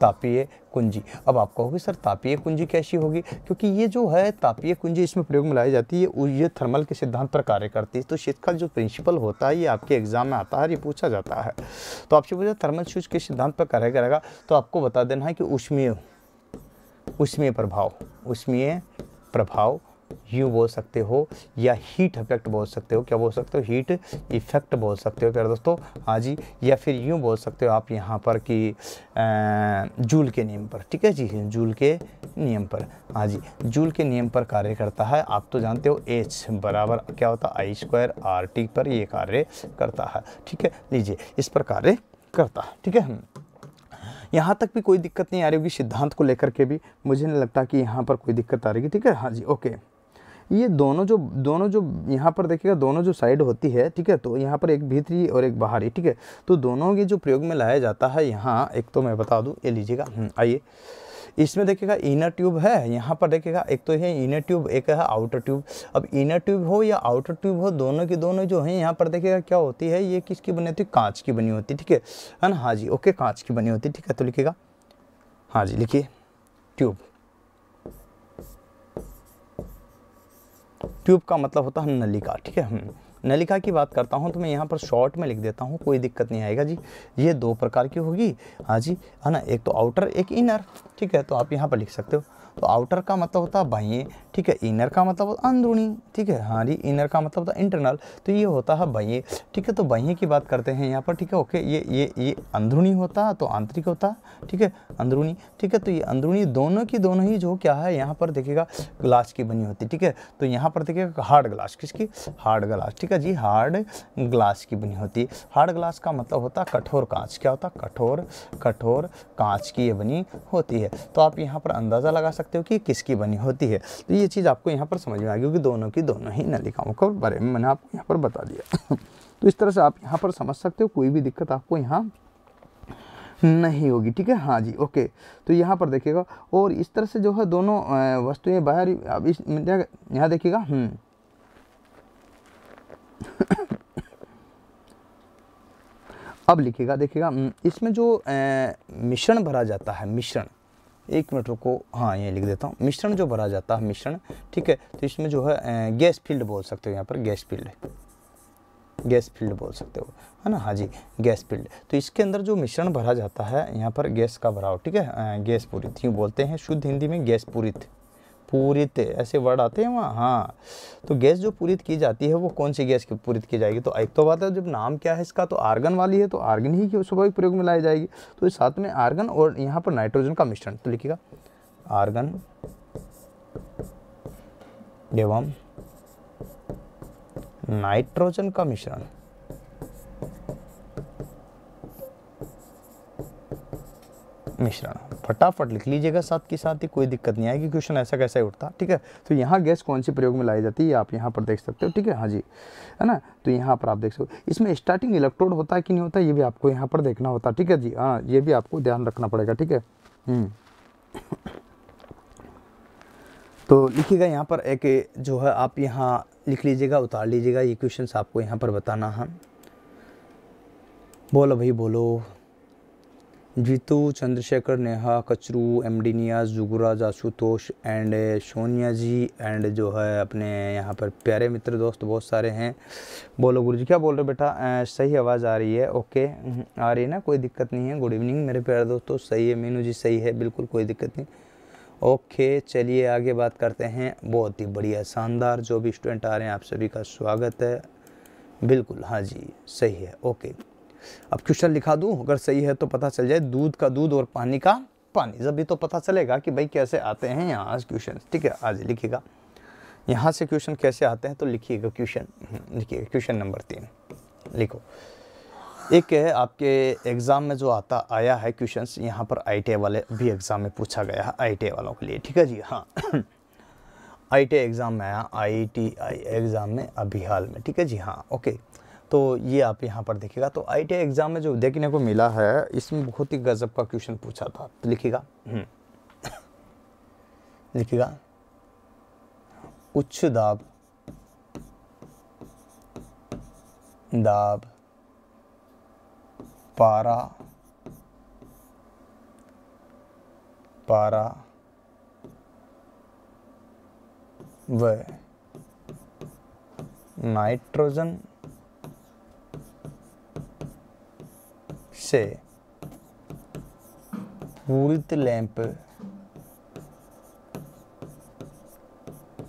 तापीय कुंजी अब आप कहोगे सर तापीय कुंजी कैसी होगी क्योंकि ये जो है तापीय कुंजी इसमें प्रयोग में लाई जाती है ये थर्मल के सिद्धांत पर कार्य करती है तो का जो प्रिंसिपल होता है ये आपके एग्जाम में आता है ये पूछा जाता है तो आपसे पूछा थर्मल स्विच के सिद्धांत पर कार्य करेगा तो आपको बता देना है कि उष्मीय उष्मीय प्रभाव उष्मीय प्रभाव यू बोल सकते हो या हीट इफेक्ट बोल सकते हो क्या बोल सकते हो हीट इफेक्ट बोल सकते हो प्यारे दोस्तों हाँ जी या फिर यूँ बोल सकते हो आप यहाँ पर कि जूल के नियम पर ठीक है जी जूल के नियम पर हाँ जी जूल के नियम पर कार्य करता है आप तो जानते हो एच बराबर क्या होता है आई स्क्वायर आर टी पर ये कार्य करता है ठीक है लीजिए इस पर कार्य करता है ठीक है यहाँ तक भी कोई दिक्कत नहीं आ रही होगी सिद्धांत को लेकर के भी मुझे नहीं लगता कि यहाँ पर कोई दिक्कत आ रही है ठीक है हाँ जी ओके ये दोनों जो दोनों जो यहाँ पर देखिएगा दोनों जो साइड होती है ठीक है तो यहाँ पर एक भीतरी और एक बाहरी ठीक है तो दोनों के जो प्रयोग में लाया जाता है यहाँ एक तो मैं बता दूँ ये लीजिएगा हम्म, आइए इसमें देखिएगा इनर ट्यूब है यहाँ पर देखिएगा एक तो है इनर ट्यूब एक है आउटर ट्यूब अब इनर ट्यूब हो या आउटर ट्यूब हो दोनों की दोनों जो है यहाँ पर देखिएगा क्या होती है ये किसकी बनी होती है कांच की बनी होती है ठीक है है ना हाँ जी ओके कांच की बनी होती है ठीक है तो लिखिएगा हाँ जी लिखिए ट्यूब ट्यूब का मतलब होता है नलिका ठीक है हम्म। नलिका की बात करता हूँ तो मैं यहाँ पर शॉर्ट में लिख देता हूँ कोई दिक्कत नहीं आएगा जी ये दो प्रकार की होगी हाँ जी है ना एक तो आउटर एक इनर ठीक है तो आप यहाँ पर लिख सकते हो तो आउटर का मतलब होता है बाह्य ठीक है इनर का मतलब होता अंदरूनी ठीक है हाँ जी इनर का मतलब होता है इंटरनल तो ये होता है बाह्य ठीक है तो बाह्य की बात करते हैं यहाँ पर ठीक है ओके ये ये ये अंदरूनी होता है तो आंतरिक होता है ठीक है अंदरूनी ठीक है तो ये अंदरूनी दोनों की दोनों ही जो क्या है यहाँ पर देखिएगा ग्लास की बनी होती ठीक है तो यहाँ पर देखिएगा हार्ड ग्लास किसकी हार्ड ग्लास ठीक है जी हार्ड ग्लास की बनी होती है हार्ड ग्लास का मतलब होता कठोर कांच क्या होता कठोर कठोर कांच की ये बनी होती है तो आप यहाँ पर अंदाज़ा लगा सकते हो कि किसकी बनी होती है तो ये चीज़ आपको यहाँ पर समझ में आ गई क्योंकि दोनों की दोनों ही नलिकाओं के बारे में मैंने आपको यहाँ पर बता दिया तो इस तरह से आप यहाँ पर समझ सकते हो कोई भी दिक्कत आपको यहाँ नहीं होगी ठीक है हाँ जी ओके तो यहाँ पर देखिएगा और इस तरह से जो है दोनों वस्तुएं बाहर अब इस यहाँ देखिएगा हम्म। अब लिखिएगा देखिएगा हम्म, इसमें जो मिश्रण भरा जाता है मिश्रण एक मिनट रुको हाँ ये लिख देता हूँ मिश्रण जो भरा जाता है मिश्रण ठीक है तो इसमें जो है गैस फील्ड बोल सकते हो यहाँ पर गैस फील्ड गैस फील्ड बोल सकते हो है ना हाँ जी गैस फील्ड तो इसके अंदर जो मिश्रण भरा जाता है यहाँ पर गैस का भराव ठीक है गैस पूरी यूँ बोलते हैं शुद्ध हिंदी में गैस पूरी पूरित ऐसे वर्ड आते हैं वहाँ हाँ तो गैस जो पूरित की जाती है वो कौन सी गैस की पूरित की जाएगी तो एक तो बात है जब नाम क्या है इसका तो आर्गन वाली है तो आर्गन ही की स्वाभाविक प्रयोग में लाई जाएगी तो इस साथ में आर्गन और यहाँ पर नाइट्रोजन का मिश्रण तो लिखिएगा आर्गन एवं नाइट्रोजन का मिश्रण मिश्रण फटाफट लिख लीजिएगा साथ के साथ ही कोई दिक्कत नहीं आएगी क्वेश्चन ऐसा कैसे उठता ठीक है तो यहाँ गैस कौन सी प्रयोग में लाई जाती है आप यहाँ पर देख सकते हो ठीक है हाँ जी है ना तो यहाँ पर आप देख सकते हो इसमें स्टार्टिंग इलेक्ट्रोड होता है कि नहीं होता ये भी आपको यहाँ पर देखना होता ठीक है जी हाँ ये भी आपको ध्यान रखना पड़ेगा ठीक है हम्म। तो लिखिएगा यहाँ पर एक जो है आप यहाँ लिख लीजिएगा उतार लीजिएगा ये क्वेश्चन आपको यहाँ पर बताना है बोलो भाई बोलो Jitu Chandrashekhar Neha Kachru M D Niyaz Juguraj Ashutosh and uh, Sonia ji and जो है अपने यहाँ पर प्यारे मित्र दोस्त बहुत सारे हैं बोलो गुरु जी क्या बोल रहे बेटा सही आवाज़ आ रही है ओके हम्म, आ रही है ना कोई दिक्कत नहीं है गुड इवनिंग मेरे प्यारे दोस्तों सही है मीनू जी सही है बिल्कुल कोई दिक्कत नहीं ओके चलिए आगे बात करते हैं बहुत ही बढ़िया शानदार जो भी स्टूडेंट आ रहे हैं आप सभी का स्वागत है बिल्कुल हाँ जी सही है ओके अब क्वेश्चन लिखा दूँ अगर सही है तो पता चल जाए दूध का दूध और पानी का पानी जब भी तो पता चलेगा कि भाई कैसे आते हैं यहाँ क्वेश्चन ठीक है आज लिखिएगा यहाँ से क्वेश्चन कैसे आते हैं तो लिखिएगा क्वेश्चन हम्म, लिखिएगा क्वेश्चन नंबर तीन लिखो एक है आपके एग्ज़ाम में जो आता आया है क्वेश्चन यहाँ पर आई वाले भी एग्ज़ाम में पूछा गया है आई वालों के लिए ठीक है जी हाँ आई एग्ज़ाम में आया आई एग्ज़ाम में अभी हाल में ठीक है जी हाँ ओके तो ये आप यहाँ पर देखिएगा तो आई एग्ज़ाम में जो देखने को मिला है इसमें बहुत ही गज़ब का क्वेश्चन पूछा था तो लिखिएगा हम्म। लिखिएगा उच्च दाब दाब पारा पारा व नाइट्रोजन से वूल्थ लैंप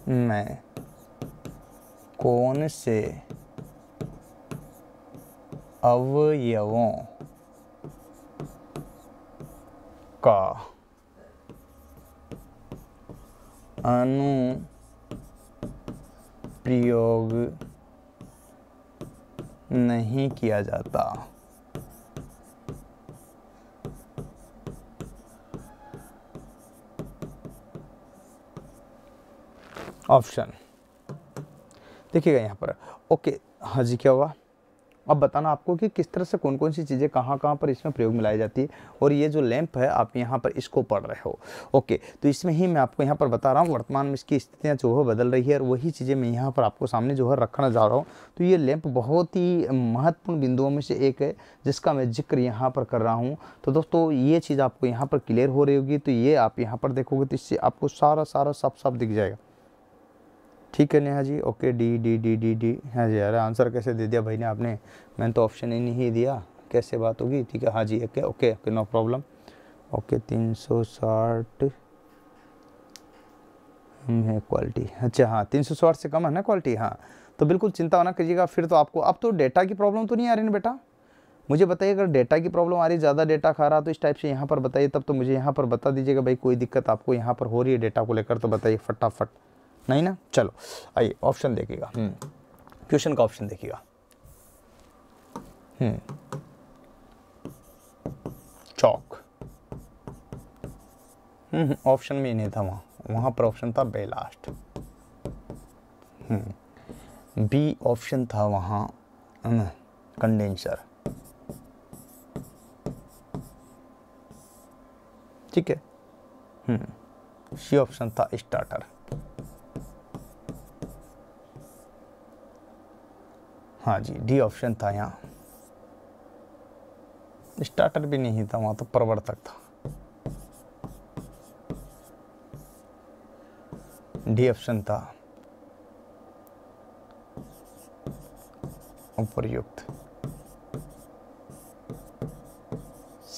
में कौन से अवयवों का अनु प्रयोग नहीं किया जाता ऑप्शन देखिएगा यहाँ पर ओके हाँ जी क्या हुआ अब बताना आपको कि किस तरह से कौन कौन सी चीज़ें कहाँ कहाँ पर इसमें प्रयोग में लाई जाती है और ये जो लैंप है आप यहाँ पर इसको पढ़ रहे हो ओके तो इसमें ही मैं आपको यहाँ पर बता रहा हूँ वर्तमान में इसकी स्थितियाँ जो है बदल रही है और वही चीज़ें मैं यहाँ पर आपको सामने जो है रखना जा रहा हूँ तो ये लैंप बहुत ही महत्वपूर्ण बिंदुओं में से एक है जिसका मैं जिक्र यहाँ पर कर रहा हूँ तो दोस्तों ये चीज़ आपको यहाँ पर क्लियर हो रही होगी तो ये आप यहाँ पर देखोगे तो इससे आपको सारा सारा साफ साफ दिख जाएगा ठीक है Neha ji okay D D D D D हाँ जी यार आंसर कैसे दे दिया भाई ने आपने मैंने तो ऑप्शन ही नहीं दिया कैसे बात होगी ठीक है हाँ जी okay okay okay no problem okay तीन सौ साठ है क्वालिटी अच्छा हाँ तीन सौ साठ से कम है ना क्वालिटी हाँ तो बिल्कुल चिंता होना करिएगा फिर तो आपको अब तो डेटा की प्रॉब्लम तो नहीं आ रही ना बेटा मुझे बताइए अगर डेटा की प्रॉब्लम आ रही ज़्यादा डेटा खा रहा तो इस टाइप से यहाँ पर बताइए तब तो मुझे यहाँ पर बता दीजिएगा भाई कोई दिक्कत आपको यहाँ पर हो रही है डेटा को लेकर तो बताइए फटाफट नहीं ना चलो आइए ऑप्शन देखिएगा क्वेश्चन हम्म। का ऑप्शन देखिएगा चौक हम्म। ऑप्शन हम्म, में नहीं था वहां वहां पर ऑप्शन था बेलास्ट बी ऑप्शन था वहां कंडेंसर ठीक है सी ऑप्शन था स्टार्टर हाँ जी डी ऑप्शन था यहाँ स्टार्टर भी नहीं था वहाँ तो प्रवर्तक था डी ऑप्शन था उपरयुक्त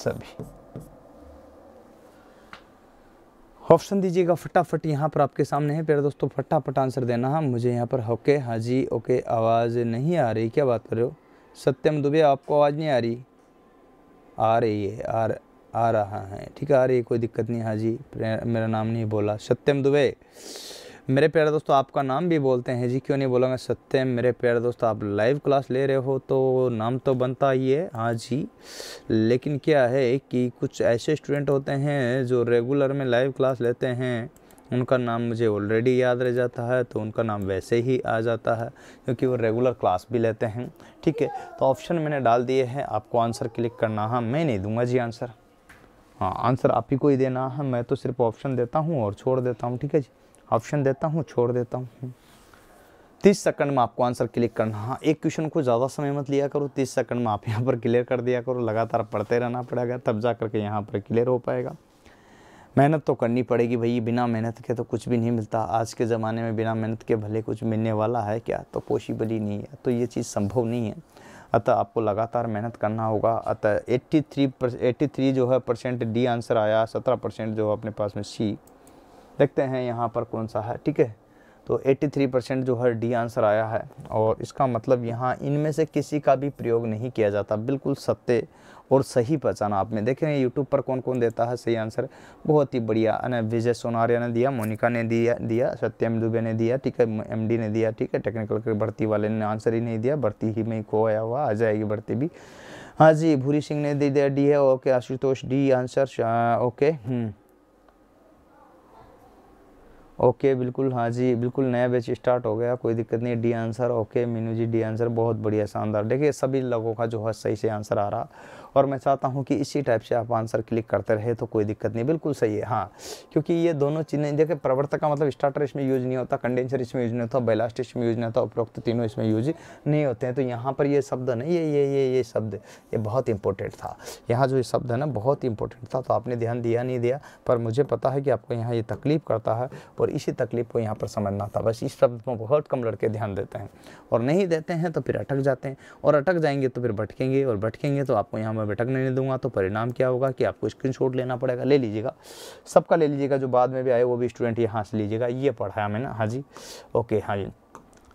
सभी ऑप्शन दीजिएगा फटाफट यहाँ पर आपके सामने है प्यारे दोस्तों फटाफट आंसर देना है मुझे यहाँ पर ओके हाँ जी ओके आवाज़ नहीं आ रही क्या बात कर रहे हो सत्यम दुबे आपको आवाज़ नहीं आ रही आ रही है आ आ रहा है ठीक है आ रही है कोई दिक्कत नहीं हाँ जी मेरा नाम नहीं बोला सत्यम दुबे मेरे प्यारे दोस्तों आपका नाम भी बोलते हैं जी क्यों नहीं बोलूँगा सत्यम मेरे प्यारे दोस्तों आप लाइव क्लास ले रहे हो तो नाम तो बनता ही है हाँ जी लेकिन क्या है कि कुछ ऐसे स्टूडेंट होते हैं जो रेगुलर में लाइव क्लास लेते हैं उनका नाम मुझे ऑलरेडी याद रह जाता है तो उनका नाम वैसे ही आ जाता है क्योंकि वो रेगुलर क्लास भी लेते हैं ठीक है तो ऑप्शन मैंने डाल दिए हैं आपको आंसर क्लिक करना है मैं नहीं दूंगा जी आंसर हाँ आंसर आप ही को ही देना है मैं तो सिर्फ ऑप्शन देता हूँ और छोड़ देता हूँ ठीक है जी ऑप्शन देता हूँ छोड़ देता हूँ तीस सेकंड में आपको आंसर क्लिक करना हाँ एक क्वेश्चन को ज़्यादा समय मत लिया करो तीस सेकंड में आप यहाँ पर क्लियर कर दिया करो लगातार पढ़ते रहना पड़ेगा तब जा करके यहाँ पर क्लियर हो पाएगा मेहनत तो करनी पड़ेगी भाई बिना मेहनत के तो कुछ भी नहीं मिलता आज के ज़माने में बिना मेहनत के भले कुछ मिलने वाला है क्या तो पॉसिबल ही नहीं है तो ये चीज़ संभव नहीं है अतः आपको लगातार मेहनत करना होगा अतः एट्टी थ्री जो है परसेंट डी आंसर आया सत्रह परसेंट जो है अपने पास में सी देखते हैं यहाँ पर कौन सा है ठीक है तो 83 परसेंट जो है डी आंसर आया है और इसका मतलब यहाँ इनमें से किसी का भी प्रयोग नहीं किया जाता बिल्कुल सत्य और सही पहचान आपने देखें यूट्यूब पर कौन कौन देता है सही आंसर बहुत ही बढ़िया अने विजय सोनारिया ने दिया मोनिका ने दिया दिया सत्यम दुबे ने दिया ठीक है एम ने दिया ठीक है टेक्निकल के भर्ती वाले ने आंसर ही नहीं दिया भर्ती ही में खो आया हुआ आ जाएगी भर्ती भी हाँ जी भूरी सिंह ने दे दिया डी है okay Ashutosh D answer okay हम्म। ओके बिल्कुल हाँ जी बिल्कुल नया बैच स्टार्ट हो गया कोई दिक्कत नहीं D answer okay Meenu ji D answer बहुत बढ़िया शानदार देखिए सभी लोगों का जो है सही से आंसर आ रहा और मैं चाहता हूँ कि इसी टाइप से आप आंसर क्लिक करते रहे तो कोई दिक्कत नहीं बिल्कुल सही है हाँ क्योंकि ये दोनों चीज़ें देखिए प्रवर्तक का मतलब स्टार्टर इसमें यूज नहीं होता कंडेंसर इसमें यूज नहीं होता बैलास्ट इसमें यूज नहीं होता उपरोक्त तीनों इसमें यूज नहीं होते हैं तो यहाँ पर ये शब्द नहीं ये ये ये ये शब्द ये बहुत इंपॉर्टेंट था यहाँ जो ये शब्द है ना बहुत इंपॉर्टेंट था तो आपने ध्यान दिया नहीं दिया पर मुझे पता है कि आपको यहाँ ये तकलीफ करता है और इसी तकलीफ को यहाँ पर समझना था बस इस शब्द में बहुत कम लड़के ध्यान देते हैं और नहीं देते हैं तो फिर अटक जाते हैं और अटक जाएंगे तो फिर भटकेंगे और भटकेंगे तो आपको यहाँ मैं भटकने नहीं दूंगा तो परिणाम क्या होगा कि आपको स्क्रीनशॉट लेना पड़ेगा ले लीजिएगा सबका ले लीजिएगा जो बाद में भी आए वो भी स्टूडेंट यहाँ से लीजिएगा ये पढ़ाया मैंने हाँ जी ओके हाँ जी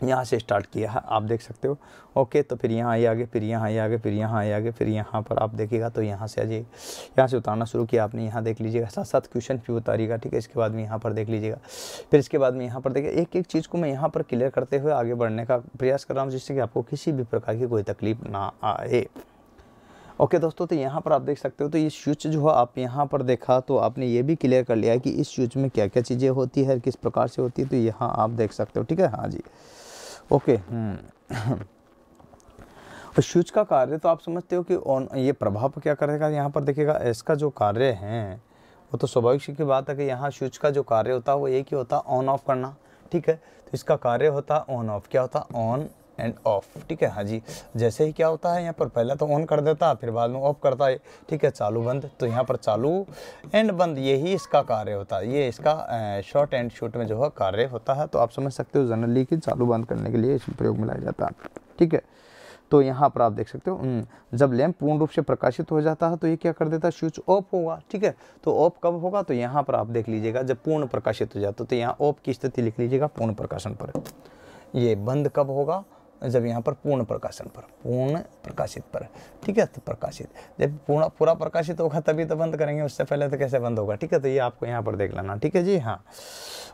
यहाँ से स्टार्ट किया है आप देख सकते हो ओके तो फिर यहाँ आइए आगे फिर यहाँ आइए आगे फिर यहाँ आइए आगे फिर यहाँ पर आप देखिएगा तो यहाँ से आ जाइए यहाँ से उतारना शुरू किया आपने यहाँ देख लीजिएगा साथ साथ क्वेश्चन भी उतारिएगा ठीक है इसके बाद में यहाँ पर देख लीजिएगा फिर इसके बाद में यहाँ पर देखिए एक एक चीज़ को मैं यहाँ पर क्लियर करते हुए आगे बढ़ने का प्रयास कर रहा हूँ जिससे कि आपको किसी भी प्रकार की कोई तकलीफ ना आए ओके okay, दोस्तों तो यहाँ पर आप देख सकते हो तो ये स्विच जो है आप यहाँ पर देखा तो आपने ये भी क्लियर कर लिया कि इस स्विच में क्या क्या चीज़ें होती है किस प्रकार से होती है तो यहाँ आप देख सकते हो ठीक है हाँ जी ओके हम्म। और स्विच का कार्य तो आप समझते हो कि ऑन ये प्रभाव क्या करेगा यहाँ पर देखिएगा इसका जो कार्य है वो तो स्वाभाविक सी की बात है कि यहाँ स्विच का जो कार्य होता है वो एक ही होता है ऑन ऑफ करना ठीक है तो इसका कार्य होता है ऑन ऑफ क्या होता ऑन एंड ऑफ ठीक है हाँ जी जैसे ही क्या होता है यहाँ पर पहले तो ऑन कर देता है फिर बाद में ऑफ करता है ठीक है चालू बंद तो यहाँ पर चालू एंड बंद यही इसका कार्य होता है ये इसका शॉर्ट एंड शूट में जो है कार्य होता है तो आप समझ सकते हो जनरली कि चालू बंद करने के लिए इसमें प्रयोग में लाया जाता है ठीक है तो यहाँ पर आप देख सकते हो हम्म, जब लैम्प पूर्ण रूप से प्रकाशित हो जाता है तो ये क्या कर देता है स्विच ऑफ होगा ठीक है तो ऑफ कब होगा तो यहाँ पर आप देख लीजिएगा जब पूर्ण प्रकाशित हो जाता है तो यहाँ ऑफ की स्थिति लिख लीजिएगा पूर्ण प्रकाशन पर ये बंद कब होगा जब यहाँ पर पूर्ण प्रकाशन पर पूर्ण प्रकाशित पर ठीक है तो प्रकाशित जब पूर्ण पूरा प्रकाशित होगा तभी तो बंद करेंगे उससे पहले तो कैसे बंद होगा ठीक है तो ये आपको यहाँ पर देख लेना ठीक है जी हाँ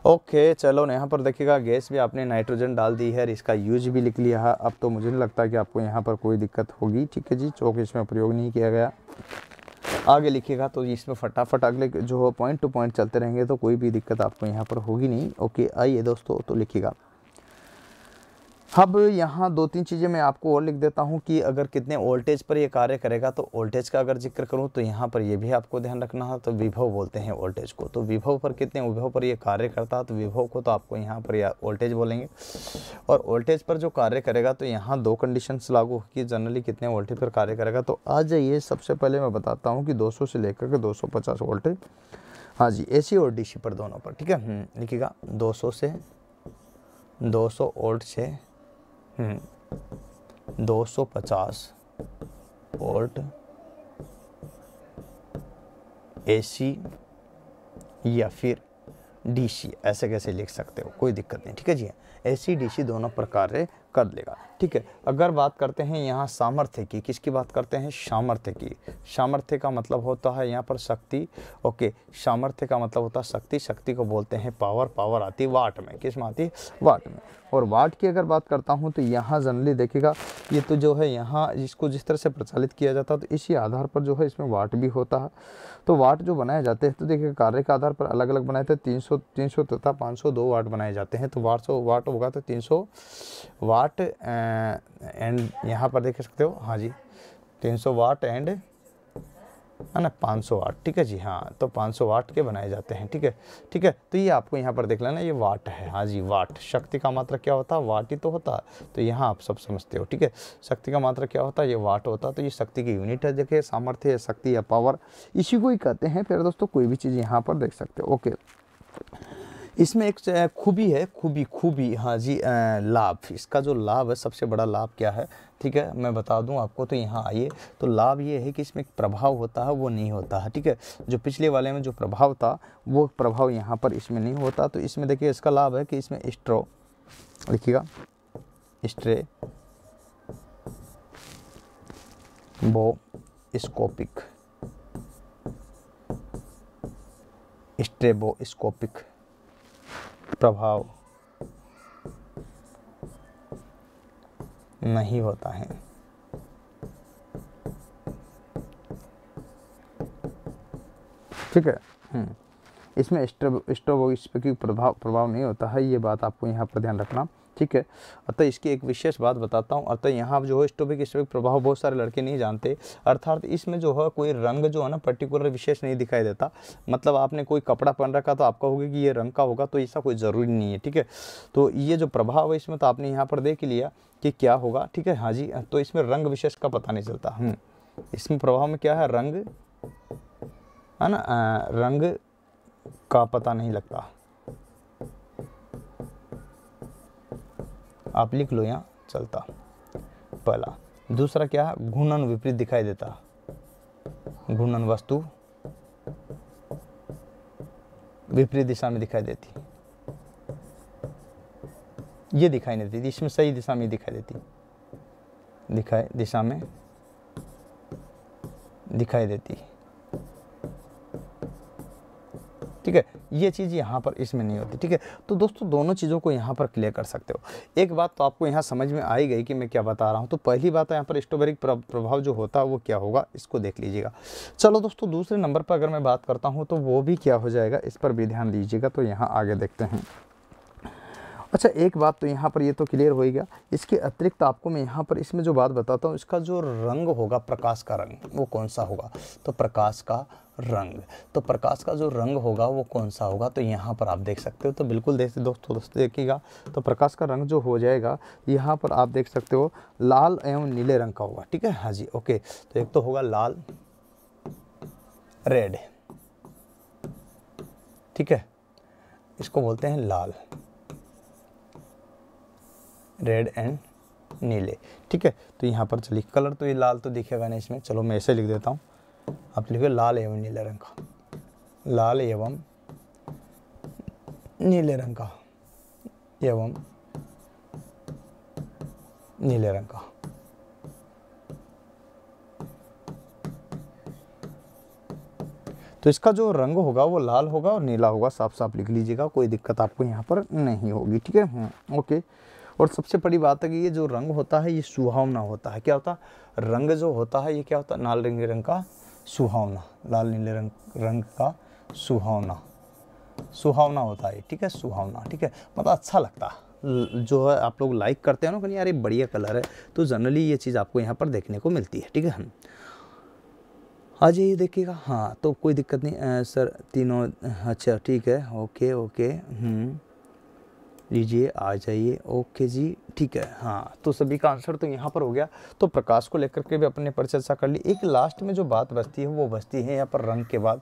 ओके चलो यहाँ पर देखिएगा गैस भी आपने नाइट्रोजन डाल दी है और इसका यूज भी लिख लिया है अब तो मुझे नहीं लगता कि आपको यहाँ पर कोई दिक्कत होगी ठीक है जी चौक इसमें प्रयोग नहीं किया गया आगे लिखिएगा तो इसमें फटाफट अगले जो पॉइंट टू पॉइंट चलते रहेंगे तो कोई भी दिक्कत आपको यहाँ पर होगी नहीं ओके आइए दोस्तों तो लिखिएगा अब यहाँ दो तीन चीज़ें मैं आपको और लिख देता हूँ कि अगर कितने वोल्टेज पर ये कार्य करेगा तो वोल्टेज का अगर जिक्र करूँ तो यहाँ पर ये भी आपको ध्यान रखना है तो विभव बोलते हैं वोल्टेज को तो विभव पर कितने विभव पर ये कार्य करता है तो विभव को तो आपको यहाँ पर या वोल्टेज बोलेंगे और वोल्टेज पर जो कार्य करेगा तो यहाँ दो कंडीशन लागू होगी जनरली कितने वोल्टेज पर कार्य करेगा तो आज ये सबसे पहले मैं बताता हूँ कि दो से लेकर के दो वोल्टेज हाँ जी ए और डी पर दोनों पर ठीक है हम्म, लिखिएगा दो से दो सौ वोल्ट से हम्म। दो सौ पचास पोर्ट एसी या फिर डीसी ऐसे कैसे लिख सकते हो कोई दिक्कत नहीं ठीक है जी एसी डीसी दोनों प्रकार कर लेगा ठीक है अगर बात करते हैं यहाँ सामर्थ्य की किसकी बात करते हैं सामर्थ्य की सामर्थ्य का मतलब होता है यहाँ पर शक्ति ओके सामर्थ्य का मतलब होता है शक्ति शक्ति को बोलते हैं पावर पावर आती वाट में किस में आती वाट में और वाट की अगर बात करता हूँ तो यहाँ जनरली देखेगा ये तो जो है यहाँ इसको जिस तरह से प्रचालित किया जाता है तो इसी आधार पर जो है इसमें वाट भी होता है तो वाट जो बनाए जाते हैं तो देखिए कार्य के आधार पर अलग अलग बनाए थे तीन सौ तीन सौ तथा पाँच सौ दो वाट बनाए जाते हैं तो वाट सौ वाट होगा तो तीन सौ वाट एंड यहाँ पर देख सकते हो हाँ जी तीन सौ वाट एंड है ना पाँच सौ वाट ठीक है जी हाँ तो पाँच सौ वाट के बनाए जाते हैं ठीक है ठीक है तो ये आपको यहाँ पर देख लेना ये वाट है हाँ जी वाट शक्ति का मात्रा क्या होता वाट ही तो होता तो यहाँ आप सब समझते हो ठीक है शक्ति का मात्रा क्या होता ये वाट होता तो ये शक्ति की यूनिट है देखिए सामर्थ्य शक्ति या पावर इसी को ही कहते हैं फिर दोस्तों कोई भी चीज़ यहाँ पर देख सकते हो ओके इसमें एक खूबी है खूबी खूबी हाँ जी लाभ इसका जो लाभ है सबसे बड़ा लाभ क्या है ठीक है मैं बता दूं आपको तो यहाँ आइए तो लाभ ये है कि इसमें प्रभाव होता है वो नहीं होता है ठीक है जो पिछले वाले में जो प्रभाव था वो प्रभाव यहाँ पर इसमें नहीं होता तो इसमें देखिए इसका लाभ है कि इसमें स्ट्रो लिखिएगा स्ट्रे बो स्कोपिक स्ट्रेबोस्कोपिक प्रभाव नहीं होता है ठीक है हम्म। इसमें स्ट्रोबोस्पेकिक प्रभाव प्रभाव नहीं होता है ये बात आपको यहाँ पर ध्यान रखना ठीक है अतः इसकी एक विशेष बात बताता हूँ अतः यहाँ जो है स्टोबिक स्टोबिक प्रभाव बहुत सारे लड़के नहीं जानते अर्थात इसमें जो है कोई रंग जो है ना पर्टिकुलर विशेष नहीं दिखाई देता मतलब आपने कोई कपड़ा पहन रखा तो आप कहोगे कि ये रंग का होगा तो ऐसा कोई ज़रूरी नहीं है ठीक है तो ये जो प्रभाव है इसमें तो आपने यहाँ पर देख लिया कि क्या होगा ठीक है हाँ जी तो इसमें रंग विशेष का पता नहीं चलता हम हम्म, इसमें प्रभाव में क्या है रंग है ना रंग का पता नहीं लगता आप लिख लो यहाँ चलता पहला दूसरा क्या है घूर्णन विपरीत दिखाई देता घूर्णन वस्तु विपरीत दिशा में दिखाई देती ये दिखाई नहीं देती इसमें सही दिशा में दिखाई देती दिखाई दिशा में दिखाई देती है ठीक है ये चीज़ यहाँ पर इसमें नहीं होती ठीक है तो दोस्तों दोनों चीज़ों को यहाँ पर क्लियर कर सकते हो एक बात तो आपको यहाँ समझ में आई गई कि मैं क्या बता रहा हूँ तो पहली बात है तो यहाँ पर स्ट्रॉबेरिक प्रभाव जो होता है वो क्या होगा इसको देख लीजिएगा चलो दोस्तों दूसरे नंबर पर अगर मैं बात करता हूँ तो वो भी क्या हो जाएगा इस पर भी ध्यान दीजिएगा तो यहाँ आगे देखते हैं अच्छा एक बात तो यहाँ पर ये तो क्लियर होएगा इसके अतिरिक्त आपको मैं यहाँ पर इसमें जो बात बताता हूँ इसका जो रंग होगा प्रकाश का रंग वो कौन सा होगा तो प्रकाश का रंग तो प्रकाश का जो रंग होगा वो कौन सा होगा तो यहाँ पर आप देख सकते हो तो बिल्कुल देख दोस्तों दोस्तों देखिएगा तो प्रकाश का रंग जो हो जाएगा यहाँ पर आप देख सकते हो लाल एवं नीले रंग का होगा ठीक है हाँ जी ओके तो एक तो होगा लाल रेड ठीक है इसको बोलते हैं लाल रेड एंड नीले ठीक है तो यहाँ पर चलिए कलर तो ये लाल तो दिखेगा नहीं इसमें चलो मैं ऐसे लिख देता हूँ आप लिखो लाल एवं नीले रंग का लाल एवं नीले रंग का एवं नीले रंग का तो इसका जो रंग होगा वो लाल होगा और नीला होगा साफ साफ लिख लीजिएगा कोई दिक्कत आपको यहाँ पर नहीं होगी ठीक है हम्म, ओके और सबसे बड़ी बात है कि ये जो रंग होता है ये सुहावना होता है क्या होता है रंग जो होता है ये क्या होता है लाल रंगे रंग का सुहावना लाल नीले रंग रंग का सुहावना सुहावना होता है ठीक है सुहावना ठीक है मतलब अच्छा लगता है जो है आप लोग लाइक करते हैं ना कहीं यार ये बढ़िया कलर है तो जनरली ये चीज़ आपको यहाँ पर देखने को मिलती है ठीक है आ जाइए देखिएगा हाँ तो कोई दिक्कत नहीं आ, सर तीनों अच्छा ठीक है ओके ओके हम्म। लीजिए आ जाइए ओके जी ठीक है हाँ तो सभी का आंसर तो यहाँ पर हो गया तो प्रकाश को लेकर के भी अपने पर चर्चा कर ली एक लास्ट में जो बात बचती है वो बचती है यहाँ पर रंग के बाद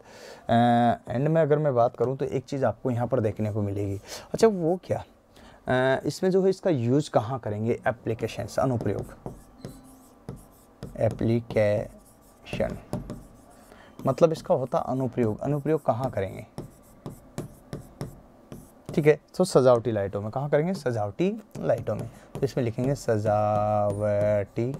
एंड में अगर मैं बात करूँ तो एक चीज़ आपको यहाँ पर देखने को मिलेगी अच्छा वो क्या आ, इसमें जो है इसका यूज कहाँ करेंगे एप्लीकेशन अनुप्रयोग एप्लीकेशन मतलब इसका होता अनुप्रयोग अनुप्रयोग कहाँ करेंगे ठीक है तो सजावटी लाइटों में कहाँ करेंगे सजावटी लाइटों में तो इसमें लिखेंगे सजावटी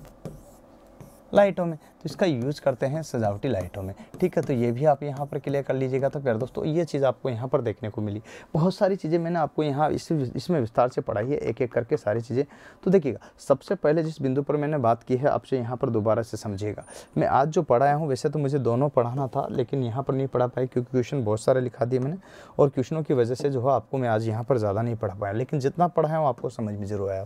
लाइटों में तो इसका यूज़ करते हैं सजावटी लाइटों में ठीक है तो ये भी आप यहाँ पर क्लियर कर लीजिएगा तो प्यार दोस्तों ये चीज़ आपको यहाँ पर देखने को मिली बहुत सारी चीज़ें मैंने आपको यहाँ इस इसमें विस्तार से पढ़ाई है एक एक करके सारी चीज़ें तो देखिएगा सबसे पहले जिस बिंदु पर मैंने बात की है आपसे यहाँ पर दोबारा से समझिएगा मैं आज जो पढ़ाया हूँ वैसे तो मुझे दोनों पढ़ाना था लेकिन यहाँ पर नहीं पढ़ा पाया क्योंकि क्वेश्चन बहुत सारे लिखा दिए मैंने और क्वेश्चनों की वजह से जो है आपको मैं आज यहाँ पर ज़्यादा नहीं पढ़ा पाया लेकिन जितना पढ़ाया हूँ आपको समझ में जरूर आया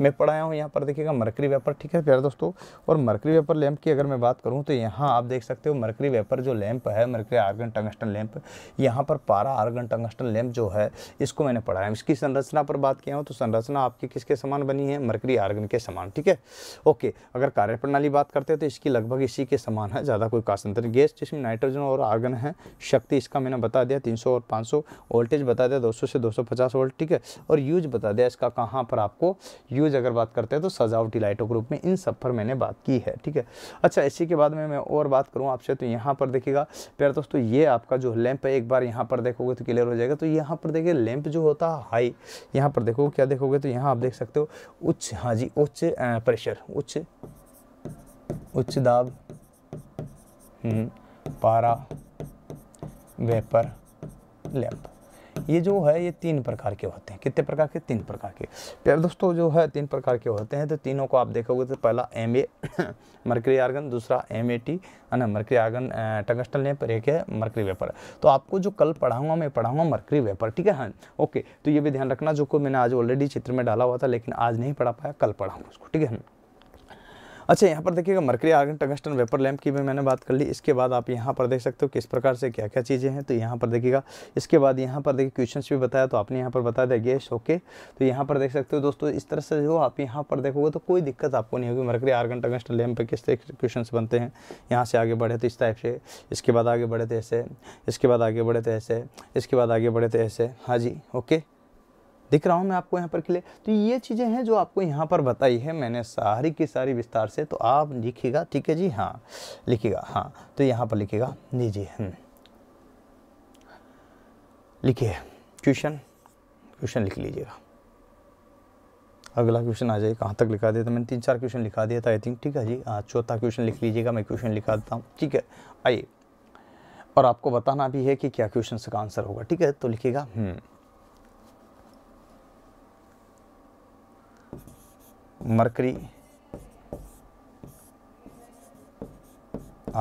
मैं पढ़ाया हूँ यहाँ पर देखिएगा मरकरी वेपर ठीक है प्यार दोस्तों और मरकरी व्यापर लैम्प की अगर मैं में बात करूँ तो यहाँ आप देख सकते हो मरकरी वेपर जो लैंप है मरकरी आर्गन टंगस्टन लैंप यहाँ पर पारा आर्गन टंगस्टन लैंप जो है इसको मैंने पढ़ा है इसकी संरचना पर बात किया हूँ तो संरचना आपकी किसके समान बनी है मरकरी आर्गन के समान ठीक है ओके अगर कार्यप्रणाली बात करते हैं तो इसकी लगभग इसी के समान है ज़्यादा कोई कासंतरी गैस जिसमें नाइट्रोजन और आर्गन है शक्ति इसका मैंने बता दिया तीन और पाँच वोल्टेज बता दिया दो से दो वोल्ट ठीक है और यूज बता दिया इसका कहाँ पर आपको यूज अगर बात करते हैं तो सजावटी लाइटों के रूप में इन सब पर मैंने बात की है ठीक है अच्छा इसी के बाद में मैं और बात करूँ आपसे तो यहाँ पर देखिएगा प्यार दोस्तों ये आपका जो लैंप है एक बार यहाँ पर देखोगे तो क्लियर हो जाएगा तो यहाँ पर देखिए लैंप जो होता है हाई यहाँ पर देखोगे क्या देखोगे तो यहाँ आप देख सकते हो उच्च हाँ जी उच्च प्रेशर उच्च उच्च दाब हम्म, पारा वेपर लैंप ये जो है ये तीन प्रकार के होते हैं कितने प्रकार के तीन प्रकार के प्यारे दोस्तों जो है तीन प्रकार के होते हैं तो तीनों को आप देखोगे तो पहला एम ए मर्करी आर्गन दूसरा एम ए टी है ना मरकरी आर्गन टंगस्टल ने पर एक है मर्करी वेपर तो आपको जो कल पढ़ाऊंगा मैं पढ़ाऊंगा मरकरी वेपर ठीक है हाँ ओके तो ये भी ध्यान रखना जो को मैंने आज ऑलरेडी चित्र में डाला हुआ था लेकिन आज नहीं पढ़ा पाया कल पढ़ाऊंगा उसको ठीक है हाँ? अच्छा यहाँ पर देखिएगा mercury argon tungsten vapour lamp की भी मैंने बात कर ली इसके बाद आप यहाँ पर देख सकते हो किस प्रकार से क्या क्या चीज़ें हैं तो यहाँ पर देखिएगा इसके बाद यहाँ पर देखिए क्वेश्चन भी बताया तो आपने यहाँ पर बता दिया गैस ओके तो यहाँ पर देख सकते हो दोस्तों इस तरह से जो आप यहाँ पर देखोगे तो कोई दिक्कत आपको नहीं होगी मरकरी आर्गन टंगस्टन लैम्प पर किस तरह के क्वेश्चन बनते हैं यहाँ से आगे बढ़े तो इस टाइप से इसके बाद आगे बढ़े तो ऐसे इसके बाद आगे बढ़े तो ऐसे इसके बाद आगे बढ़े तो ऐसे हाँ जी ओके दिख रहा हूँ मैं आपको यहाँ पर क्लियर तो ये चीज़ें हैं जो आपको यहाँ पर बताई है मैंने सारी की सारी विस्तार से तो आप लिखिएगा ठीक है जी हाँ लिखिएगा हाँ तो यहाँ पर लिखिएगा जी जी हम्म। लिखिए क्वेश्चन क्वेश्चन लिख लीजिएगा अगला क्वेश्चन आ जाए कहाँ तक लिखा दिया था मैंने तीन चार क्वेश्चन लिखा दिया था आई थिंक ठीक है जी हाँ चौथा क्वेश्चन लिख लीजिएगा मैं क्वेश्चन लिखा देता हूँ ठीक है आइए और आपको बताना भी है कि क्या क्वेश्चन का आंसर होगा ठीक है तो लिखिएगा हम्म। Mercury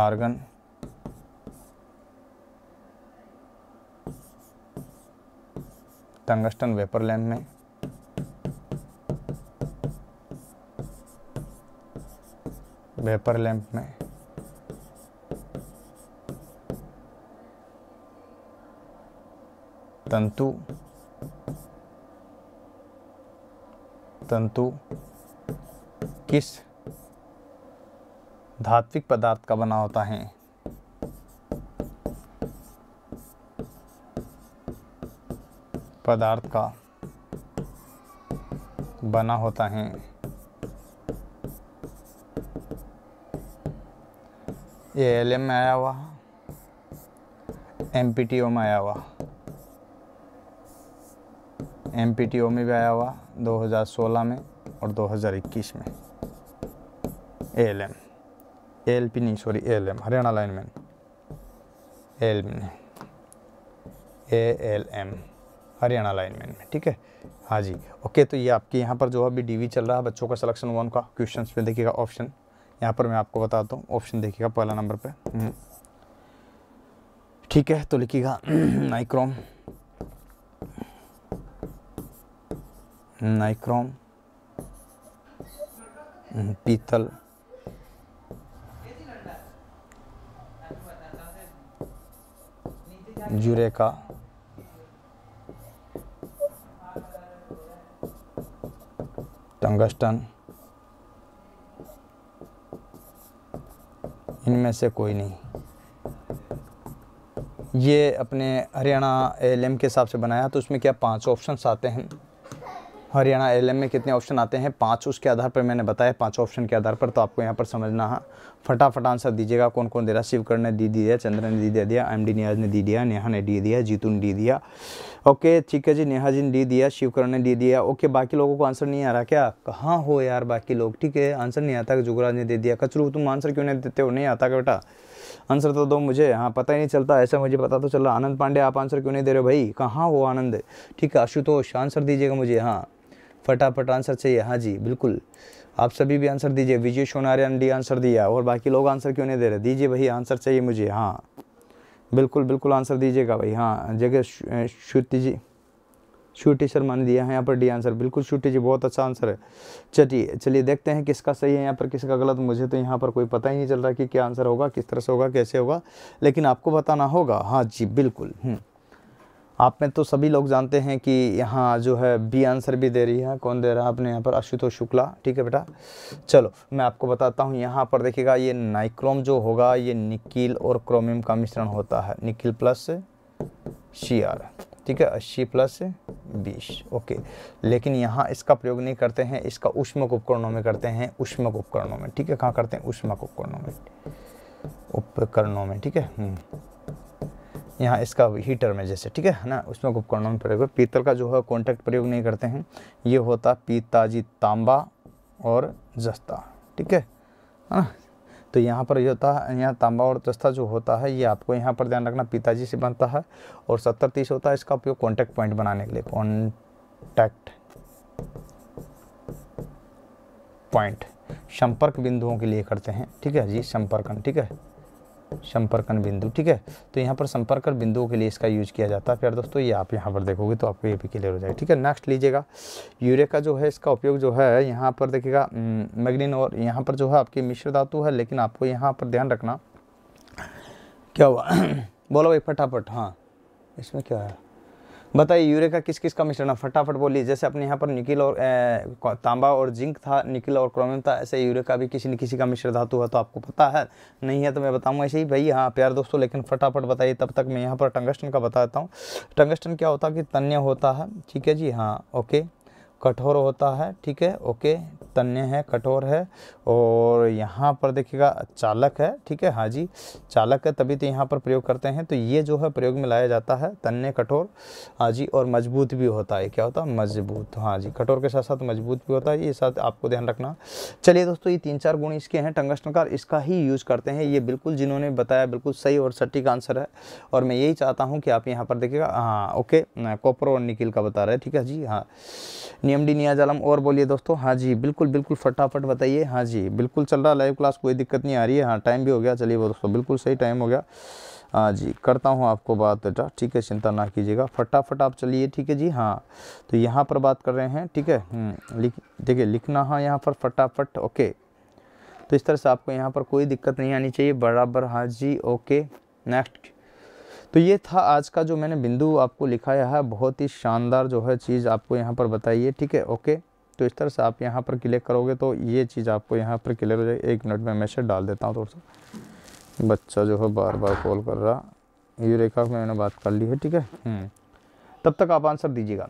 argon tungsten vapour lamp में वेपर लैम्प में तंतु तंतु किस धात्विक पदार्थ का बना होता है पदार्थ का बना होता है ये एल एम में आया हुआ एम पी में आया हुआ एम पी में भी आया हुआ 2016 में और 2021 में A L M A L P नहीं sorry A L M Haryana lineman A L A L M Haryana lineman में ठीक है हाँ जी ओके तो ये आपके यहाँ पर जो अभी डीवी चल रहा है बच्चों का सिलेक्शन वन का क्वेश्चन में देखिएगा ऑप्शन यहाँ पर मैं आपको बताता हूँ ऑप्शन देखिएगा पहला नंबर पर हम्म। ठीक है तो लिखिएगा नाइक्रोम नाइक्रोम पीतल जुरेका टंगस्टन इनमें से कोई नहीं ये अपने हरियाणा एल के हिसाब से बनाया तो उसमें क्या पांच ऑप्शंस आते हैं हरियाणा एल में कितने ऑप्शन आते हैं पाँच उसके आधार पर मैंने बताया पाँच ऑप्शन के आधार पर तो आपको यहाँ पर समझना है फटाफट आंसर दीजिएगा कौन कौन दे रहा शिवकर ने दी दिया चंद्र ने दी दे दिया एम डी नेहाज ने दी दिया नेहा ने दी दिया जीतू ने दी दिया ओके ठीक है जी नेहा जी ने दी दिया शिवकरण ने दी दिया ओके बाकी लोगों को आंसर नहीं आ रहा क्या कहाँ हो यार बाकी लोग ठीक है आंसर नहीं आता जुगराज ने दे दिया कचरू तुम आंसर क्यों नहीं देते हो नहीं आता बेटा आंसर तो दो मुझे हाँ पता ही नहीं चलता ऐसा मुझे पता तो चला आनंद पांडे आप आंसर क्यों नहीं दे रहे हो भाई कहाँ हो आनंद ठीक है आशुतोष आंसर दीजिएगा मुझे हाँ फटाफट आंसर चाहिए हाँ जी बिल्कुल आप सभी भी आंसर दीजिए विजय सोनारिया ने डी आंसर दिया और बाकी लोग आंसर क्यों नहीं दे रहे दीजिए भाई आंसर चाहिए मुझे हाँ बिल्कुल बिल्कुल आंसर दीजिएगा भाई हाँ जगह श्रुति जी श्रुति शर्मा ने दिया है यहाँ पर डी आंसर बिल्कुल श्रुति जी बहुत अच्छा आंसर है चलिए चलिए देखते हैं किसका सही है यहाँ पर किसका गलत मुझे तो यहाँ पर कोई पता ही नहीं चल रहा कि क्या आंसर होगा किस तरह से होगा कैसे होगा लेकिन आपको बताना होगा हाँ जी बिल्कुल हम्म। आप में तो सभी लोग जानते हैं कि यहाँ जो है बी आंसर भी दे रही है कौन दे रहा है अपने यहाँ पर आशुतोष शुक्ला ठीक है बेटा चलो मैं आपको बताता हूँ यहाँ पर देखिएगा ये नाइक्रोम जो होगा ये निकिल और क्रोमियम का मिश्रण होता है निकिल प्लस सी ठीक है अस्सी प्लस बीस ओके लेकिन यहाँ इसका प्रयोग नहीं करते हैं इसका उष्मक उपकरणों में करते हैं उष्मक उपकरणों में ठीक है कहाँ करते हैं उष्मक उपकरणों में उपकरणों में ठीक है हम्म। यहाँ इसका हीटर में जैसे ठीक है ना उसमें उपकरणों में प्रयोग पीतल का जो है कॉन्टैक्ट प्रयोग नहीं करते हैं ये होता पीताजी तांबा और जस्ता ठीक है है ना तो यहाँ पर ये होता है यहाँ तांबा और दस्ता जो होता है ये आपको यहाँ पर ध्यान रखना पिताजी से बनता है और सत्तर तीस होता है इसका उपयोग कॉन्टैक्ट पॉइंट बनाने के लिए कॉन्टैक्ट पॉइंट संपर्क बिंदुओं के लिए करते हैं ठीक है जी संपर्कन ठीक है संपर्कन बिंदु ठीक है तो यहाँ पर संपर्कन बिंदुओं के लिए इसका यूज किया जाता है फिर दोस्तों ये आप यहाँ पर देखोगे तो आपको ये भी क्लियर हो जाएगा ठीक है नेक्स्ट लीजिएगा यूरिया का जो है इसका उपयोग जो है यहाँ पर देखिएगा मैग्नीन और यहाँ पर जो है आपकी मिश्र धातु है लेकिन आपको यहाँ पर ध्यान रखना क्या हुआ बोलो भाई फटाफट हाँ इसमें क्या है बताइए यूरिया का किस किस का मिश्रण है फटाफट बोलिए जैसे अपने यहाँ पर निकिल और ए, तांबा और जिंक था निकिल और क्रोमियम था ऐसे यूरिया का भी किसी न किसी का मिश्र धातु है तो आपको पता है नहीं है तो मैं बताऊँगा ऐसे ही भाई हाँ प्यार दोस्तों लेकिन फटाफट बताइए तब तक मैं यहाँ पर टंगस्टन का बताता हूँ टंगस्टन क्या होता है कि तन्य होता है ठीक है जी हाँ ओके कठोर होता है ठीक है ओके तन्य है कठोर है और यहाँ पर देखिएगा चालक है ठीक है हाँ जी चालक है तभी तो यहाँ पर प्रयोग करते हैं तो ये जो है प्रयोग में लाया जाता है तन्य कठोर हाँ जी और मजबूत भी होता है क्या होता है मजबूत हाँ जी कठोर के साथ साथ मजबूत भी होता है ये साथ आपको ध्यान रखना चलिए दोस्तों ये तीन चार गुण इसके हैं टंगस्टनकार इसका ही यूज़ करते हैं ये बिल्कुल जिन्होंने बताया बिल्कुल सही और सटीक आंसर है और मैं यही चाहता हूँ कि आप यहाँ पर देखिएगा हाँ ओके कॉपर और निकिल का बता रहे हैं ठीक है जी हाँ नियम डी नियाजालम और बोलिए दोस्तों हाँ जी बिल्कुल बिल्कुल बिल्कुल फटाफट बताइए हाँ जी बिल्कुल चल रहा लाइव क्लास कोई दिक्कत नहीं आ रही है हाँ टाइम भी हो गया चलिए दोस्तों बिल्कुल सही टाइम हो गया हाँ जी करता हूँ आपको बात बेटा ठीक है चिंता ना कीजिएगा फटाफट आप चलिए ठीक है जी हाँ तो यहाँ पर बात कर रहे हैं ठीक है हम्म, लिख ठीक है लिखना हाँ यहाँ पर फटाफट ओके तो इस तरह से आपको यहाँ पर कोई दिक्कत नहीं आनी चाहिए बराबर हाँ जी ओके नेक्स्ट तो ये था आज का जो मैंने बिंदु आपको लिखाया है बहुत ही शानदार जो है चीज़ आपको यहाँ पर बताइए ठीक है ओके तो इस तरह से आप यहाँ पर क्लिक करोगे तो ये चीज़ आपको यहाँ पर क्लियर हो जाएगी एक मिनट में मैसेज डाल देता हूँ थोड़ा सा बच्चा जो है बार बार कॉल कर रहा ये रेखा मैंने बात कर ली है ठीक है हम्म। तब तक आप आंसर दीजिएगा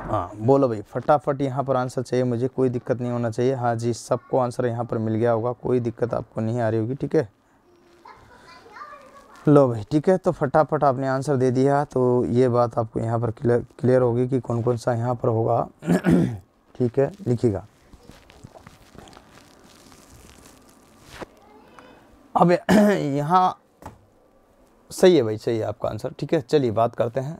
हाँ बोलो भाई फटाफट यहाँ पर आंसर चाहिए मुझे कोई दिक्कत नहीं होना चाहिए हाँ जी सबको आंसर यहाँ पर मिल गया होगा कोई दिक्कत आपको नहीं आ रही होगी ठीक है लो भाई ठीक है तो फटाफट आपने आंसर दे दिया तो ये बात आपको यहाँ पर क्लियर क्लियर होगी कि कौन कौन सा यहाँ पर होगा ठीक है लिखिएगा अब यहाँ सही है भाई सही है आपका आंसर ठीक है चलिए बात करते हैं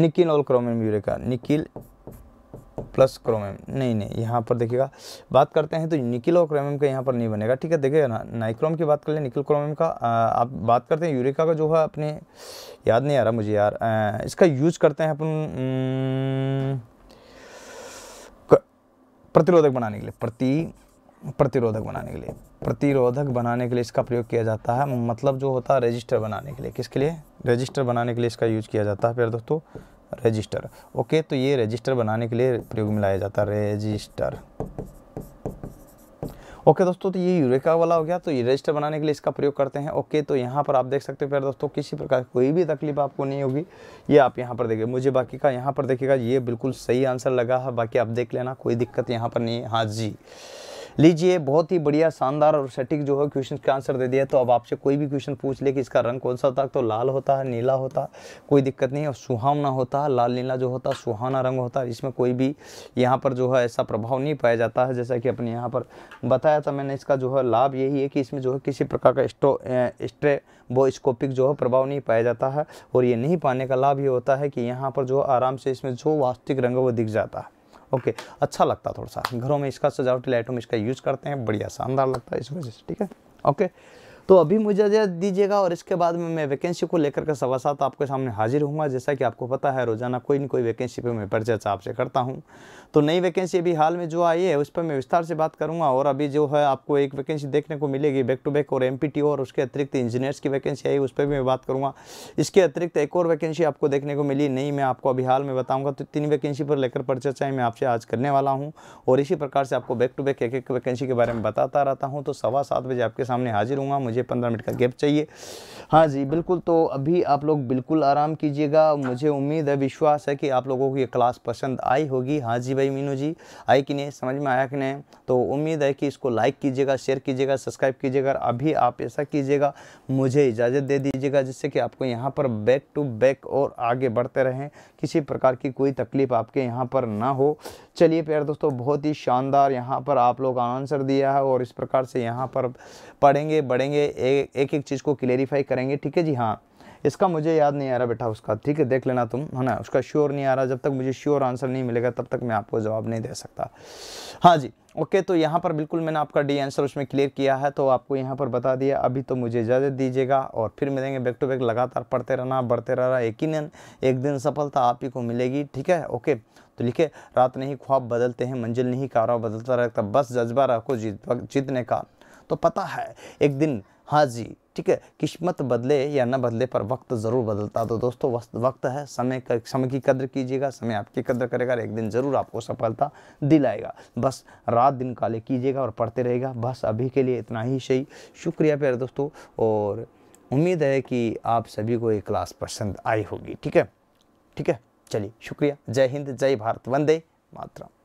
निकिल और क्रोमियम यूरे का निकिल प्लस क्रोमियम नहीं नहीं यहाँ पर देखिएगा बात करते हैं तो निकिल और क्रोमियम का यहाँ पर नहीं बनेगा ठीक है देखिएगा ना नाइक्रोम की बात कर लें निकिल क्रोमियम का आ, आप बात करते हैं यूरिका का जो है अपने याद नहीं आ रहा मुझे यार आ, इसका यूज करते हैं अपन प्रतिरोधक बनाने के लिए प्रति प्रतिरोधक बनाने के लिए प्रतिरोधक बनाने के लिए इसका प्रयोग किया जाता है मतलब जो होता है रजिस्टर बनाने के लिए किसके लिए रजिस्टर बनाने के लिए इसका यूज किया जाता है फिर दोस्तों रजिस्टर ओके तो ये रजिस्टर बनाने के लिए प्रयोग में लाया जाता है रजिस्टर ओके दोस्तों तो ये यूरेका वाला हो गया तो ये रजिस्टर बनाने के लिए इसका प्रयोग करते हैं ओके तो यहाँ पर आप देख सकते हो प्यार दोस्तों किसी प्रकार कोई भी तकलीफ आपको नहीं होगी ये आप यहाँ पर देखिए मुझे बाकी का यहाँ पर देखिएगा ये बिल्कुल सही आंसर लगा है बाकी आप देख लेना कोई दिक्कत यहाँ पर नहीं है हाँ जी लीजिए बहुत ही बढ़िया शानदार और सटीक जो है क्वेश्चन का आंसर दे दिया तो अब आपसे कोई भी क्वेश्चन पूछ ले कि इसका रंग कौन सा होता है तो लाल होता है नीला होता है कोई दिक्कत नहीं और सुहावना होता है लाल नीला जो होता है सुहाना रंग होता है इसमें कोई भी यहाँ पर जो है ऐसा प्रभाव नहीं पाया जाता है जैसा कि अपने यहाँ पर बताया था मैंने इसका जो है लाभ यही है कि इसमें जो है किसी प्रकार का स्टो स्ट्रे बोस्कोपिक जो है प्रभाव नहीं पाया जाता है और ये नहीं पाने का लाभ ये होता है कि यहाँ पर जो आराम से इसमें जो वास्तविक रंग है वो दिख जाता है ओके अच्छा लगता थोड़ा सा घरों में इसका सजावटी लाइटों में इसका यूज़ करते हैं बढ़िया शानदार लगता है इस वजह से ठीक है ओके तो अभी मुझे दे दीजिएगा और इसके बाद में मैं वैकेंसी को लेकर के सवा सात आपके सामने हाजिर हूँ जैसा कि आपको पता है रोजाना कोई ना कोई वैकेंसी पर मैं परिचर्चा आपसे करता हूँ तो नई वैकेंसी अभी हाल में जो आई है उस पर मैं विस्तार से बात करूँगा और अभी जो है आपको एक वैकेंसी देखने को मिलेगी बैक टू बैक और एम और उसके अतिरिक्त इंजीनियर्स की वैकेंसी आई उस पर भी मैं बात करूँगा इसके अतिरिक्त एक और वैकेंसी आपको देखने को मिली नहीं मैं आपको अभी हाल में बताऊँगा तो तीन वैकेंसी पर लेकर परिचर्चाएँ मैं आपसे आज करने वाला हूँ और इसी प्रकार से आपको बैक टू बैक एक एक वैकेंसी के बारे में बताता रहता हूँ तो सवा सात बजे आपके सामने हाजिर हूँ मुझे मुझे पंद्रह मिनट का गैप चाहिए हाँ जी बिल्कुल तो अभी आप लोग बिल्कुल आराम कीजिएगा मुझे उम्मीद है विश्वास है कि आप लोगों को ये क्लास पसंद आई होगी हाँ जी भाई मीनू जी आई कि नहीं समझ में आया कि नहीं तो उम्मीद है कि इसको लाइक कीजिएगा शेयर कीजिएगा सब्सक्राइब कीजिएगा अभी आप ऐसा कीजिएगा मुझे इजाज़त दे दीजिएगा जिससे कि आपको यहाँ पर बैक टू बैक और आगे बढ़ते रहें किसी प्रकार की कोई तकलीफ़ आपके यहाँ पर ना हो चलिए प्यार दोस्तों बहुत ही शानदार यहाँ पर आप लोग आंसर दिया है और इस प्रकार से यहाँ पर पढ़ेंगे बढ़ेंगे एक एक एक चीज़ को क्लेरिफाई करेंगे ठीक है जी हाँ इसका मुझे याद नहीं आ रहा बेटा उसका ठीक है देख लेना तुम है ना उसका श्योर नहीं आ रहा जब तक मुझे श्योर आंसर नहीं मिलेगा तब तक मैं आपको जवाब नहीं दे सकता हाँ जी ओके तो यहाँ पर बिल्कुल मैंने आपका डी आंसर उसमें क्लियर किया है तो आपको यहाँ पर बता दिया अभी तो मुझे इजाज़त दीजिएगा और फिर मिलेंगे बैक टू बैक लगातार पढ़ते रहना बढ़ते रहना यकीन एक दिन सफलता आप ही को मिलेगी ठीक है ओके तो लिखे रात नहीं ख्वाब बदलते हैं मंजिल नहीं कारा बदलता रहता बस जज्बा रखो जीत जीतने का तो पता है एक दिन हाँ जी ठीक है किस्मत बदले या ना बदले पर वक्त ज़रूर बदलता तो दोस्तों वक्त है समय का समय की कदर कीजिएगा समय आपकी कदर करेगा एक दिन ज़रूर आपको सफलता दिलाएगा बस रात दिन काले कीजिएगा और पढ़ते रहेगा बस अभी के लिए इतना ही सही शुक्रिया प्यारे दोस्तों और उम्मीद है कि आप सभी को ये क्लास पसंद आई होगी ठीक है ठीक है चलिए शुक्रिया जय हिंद जय भारत वंदे मातरम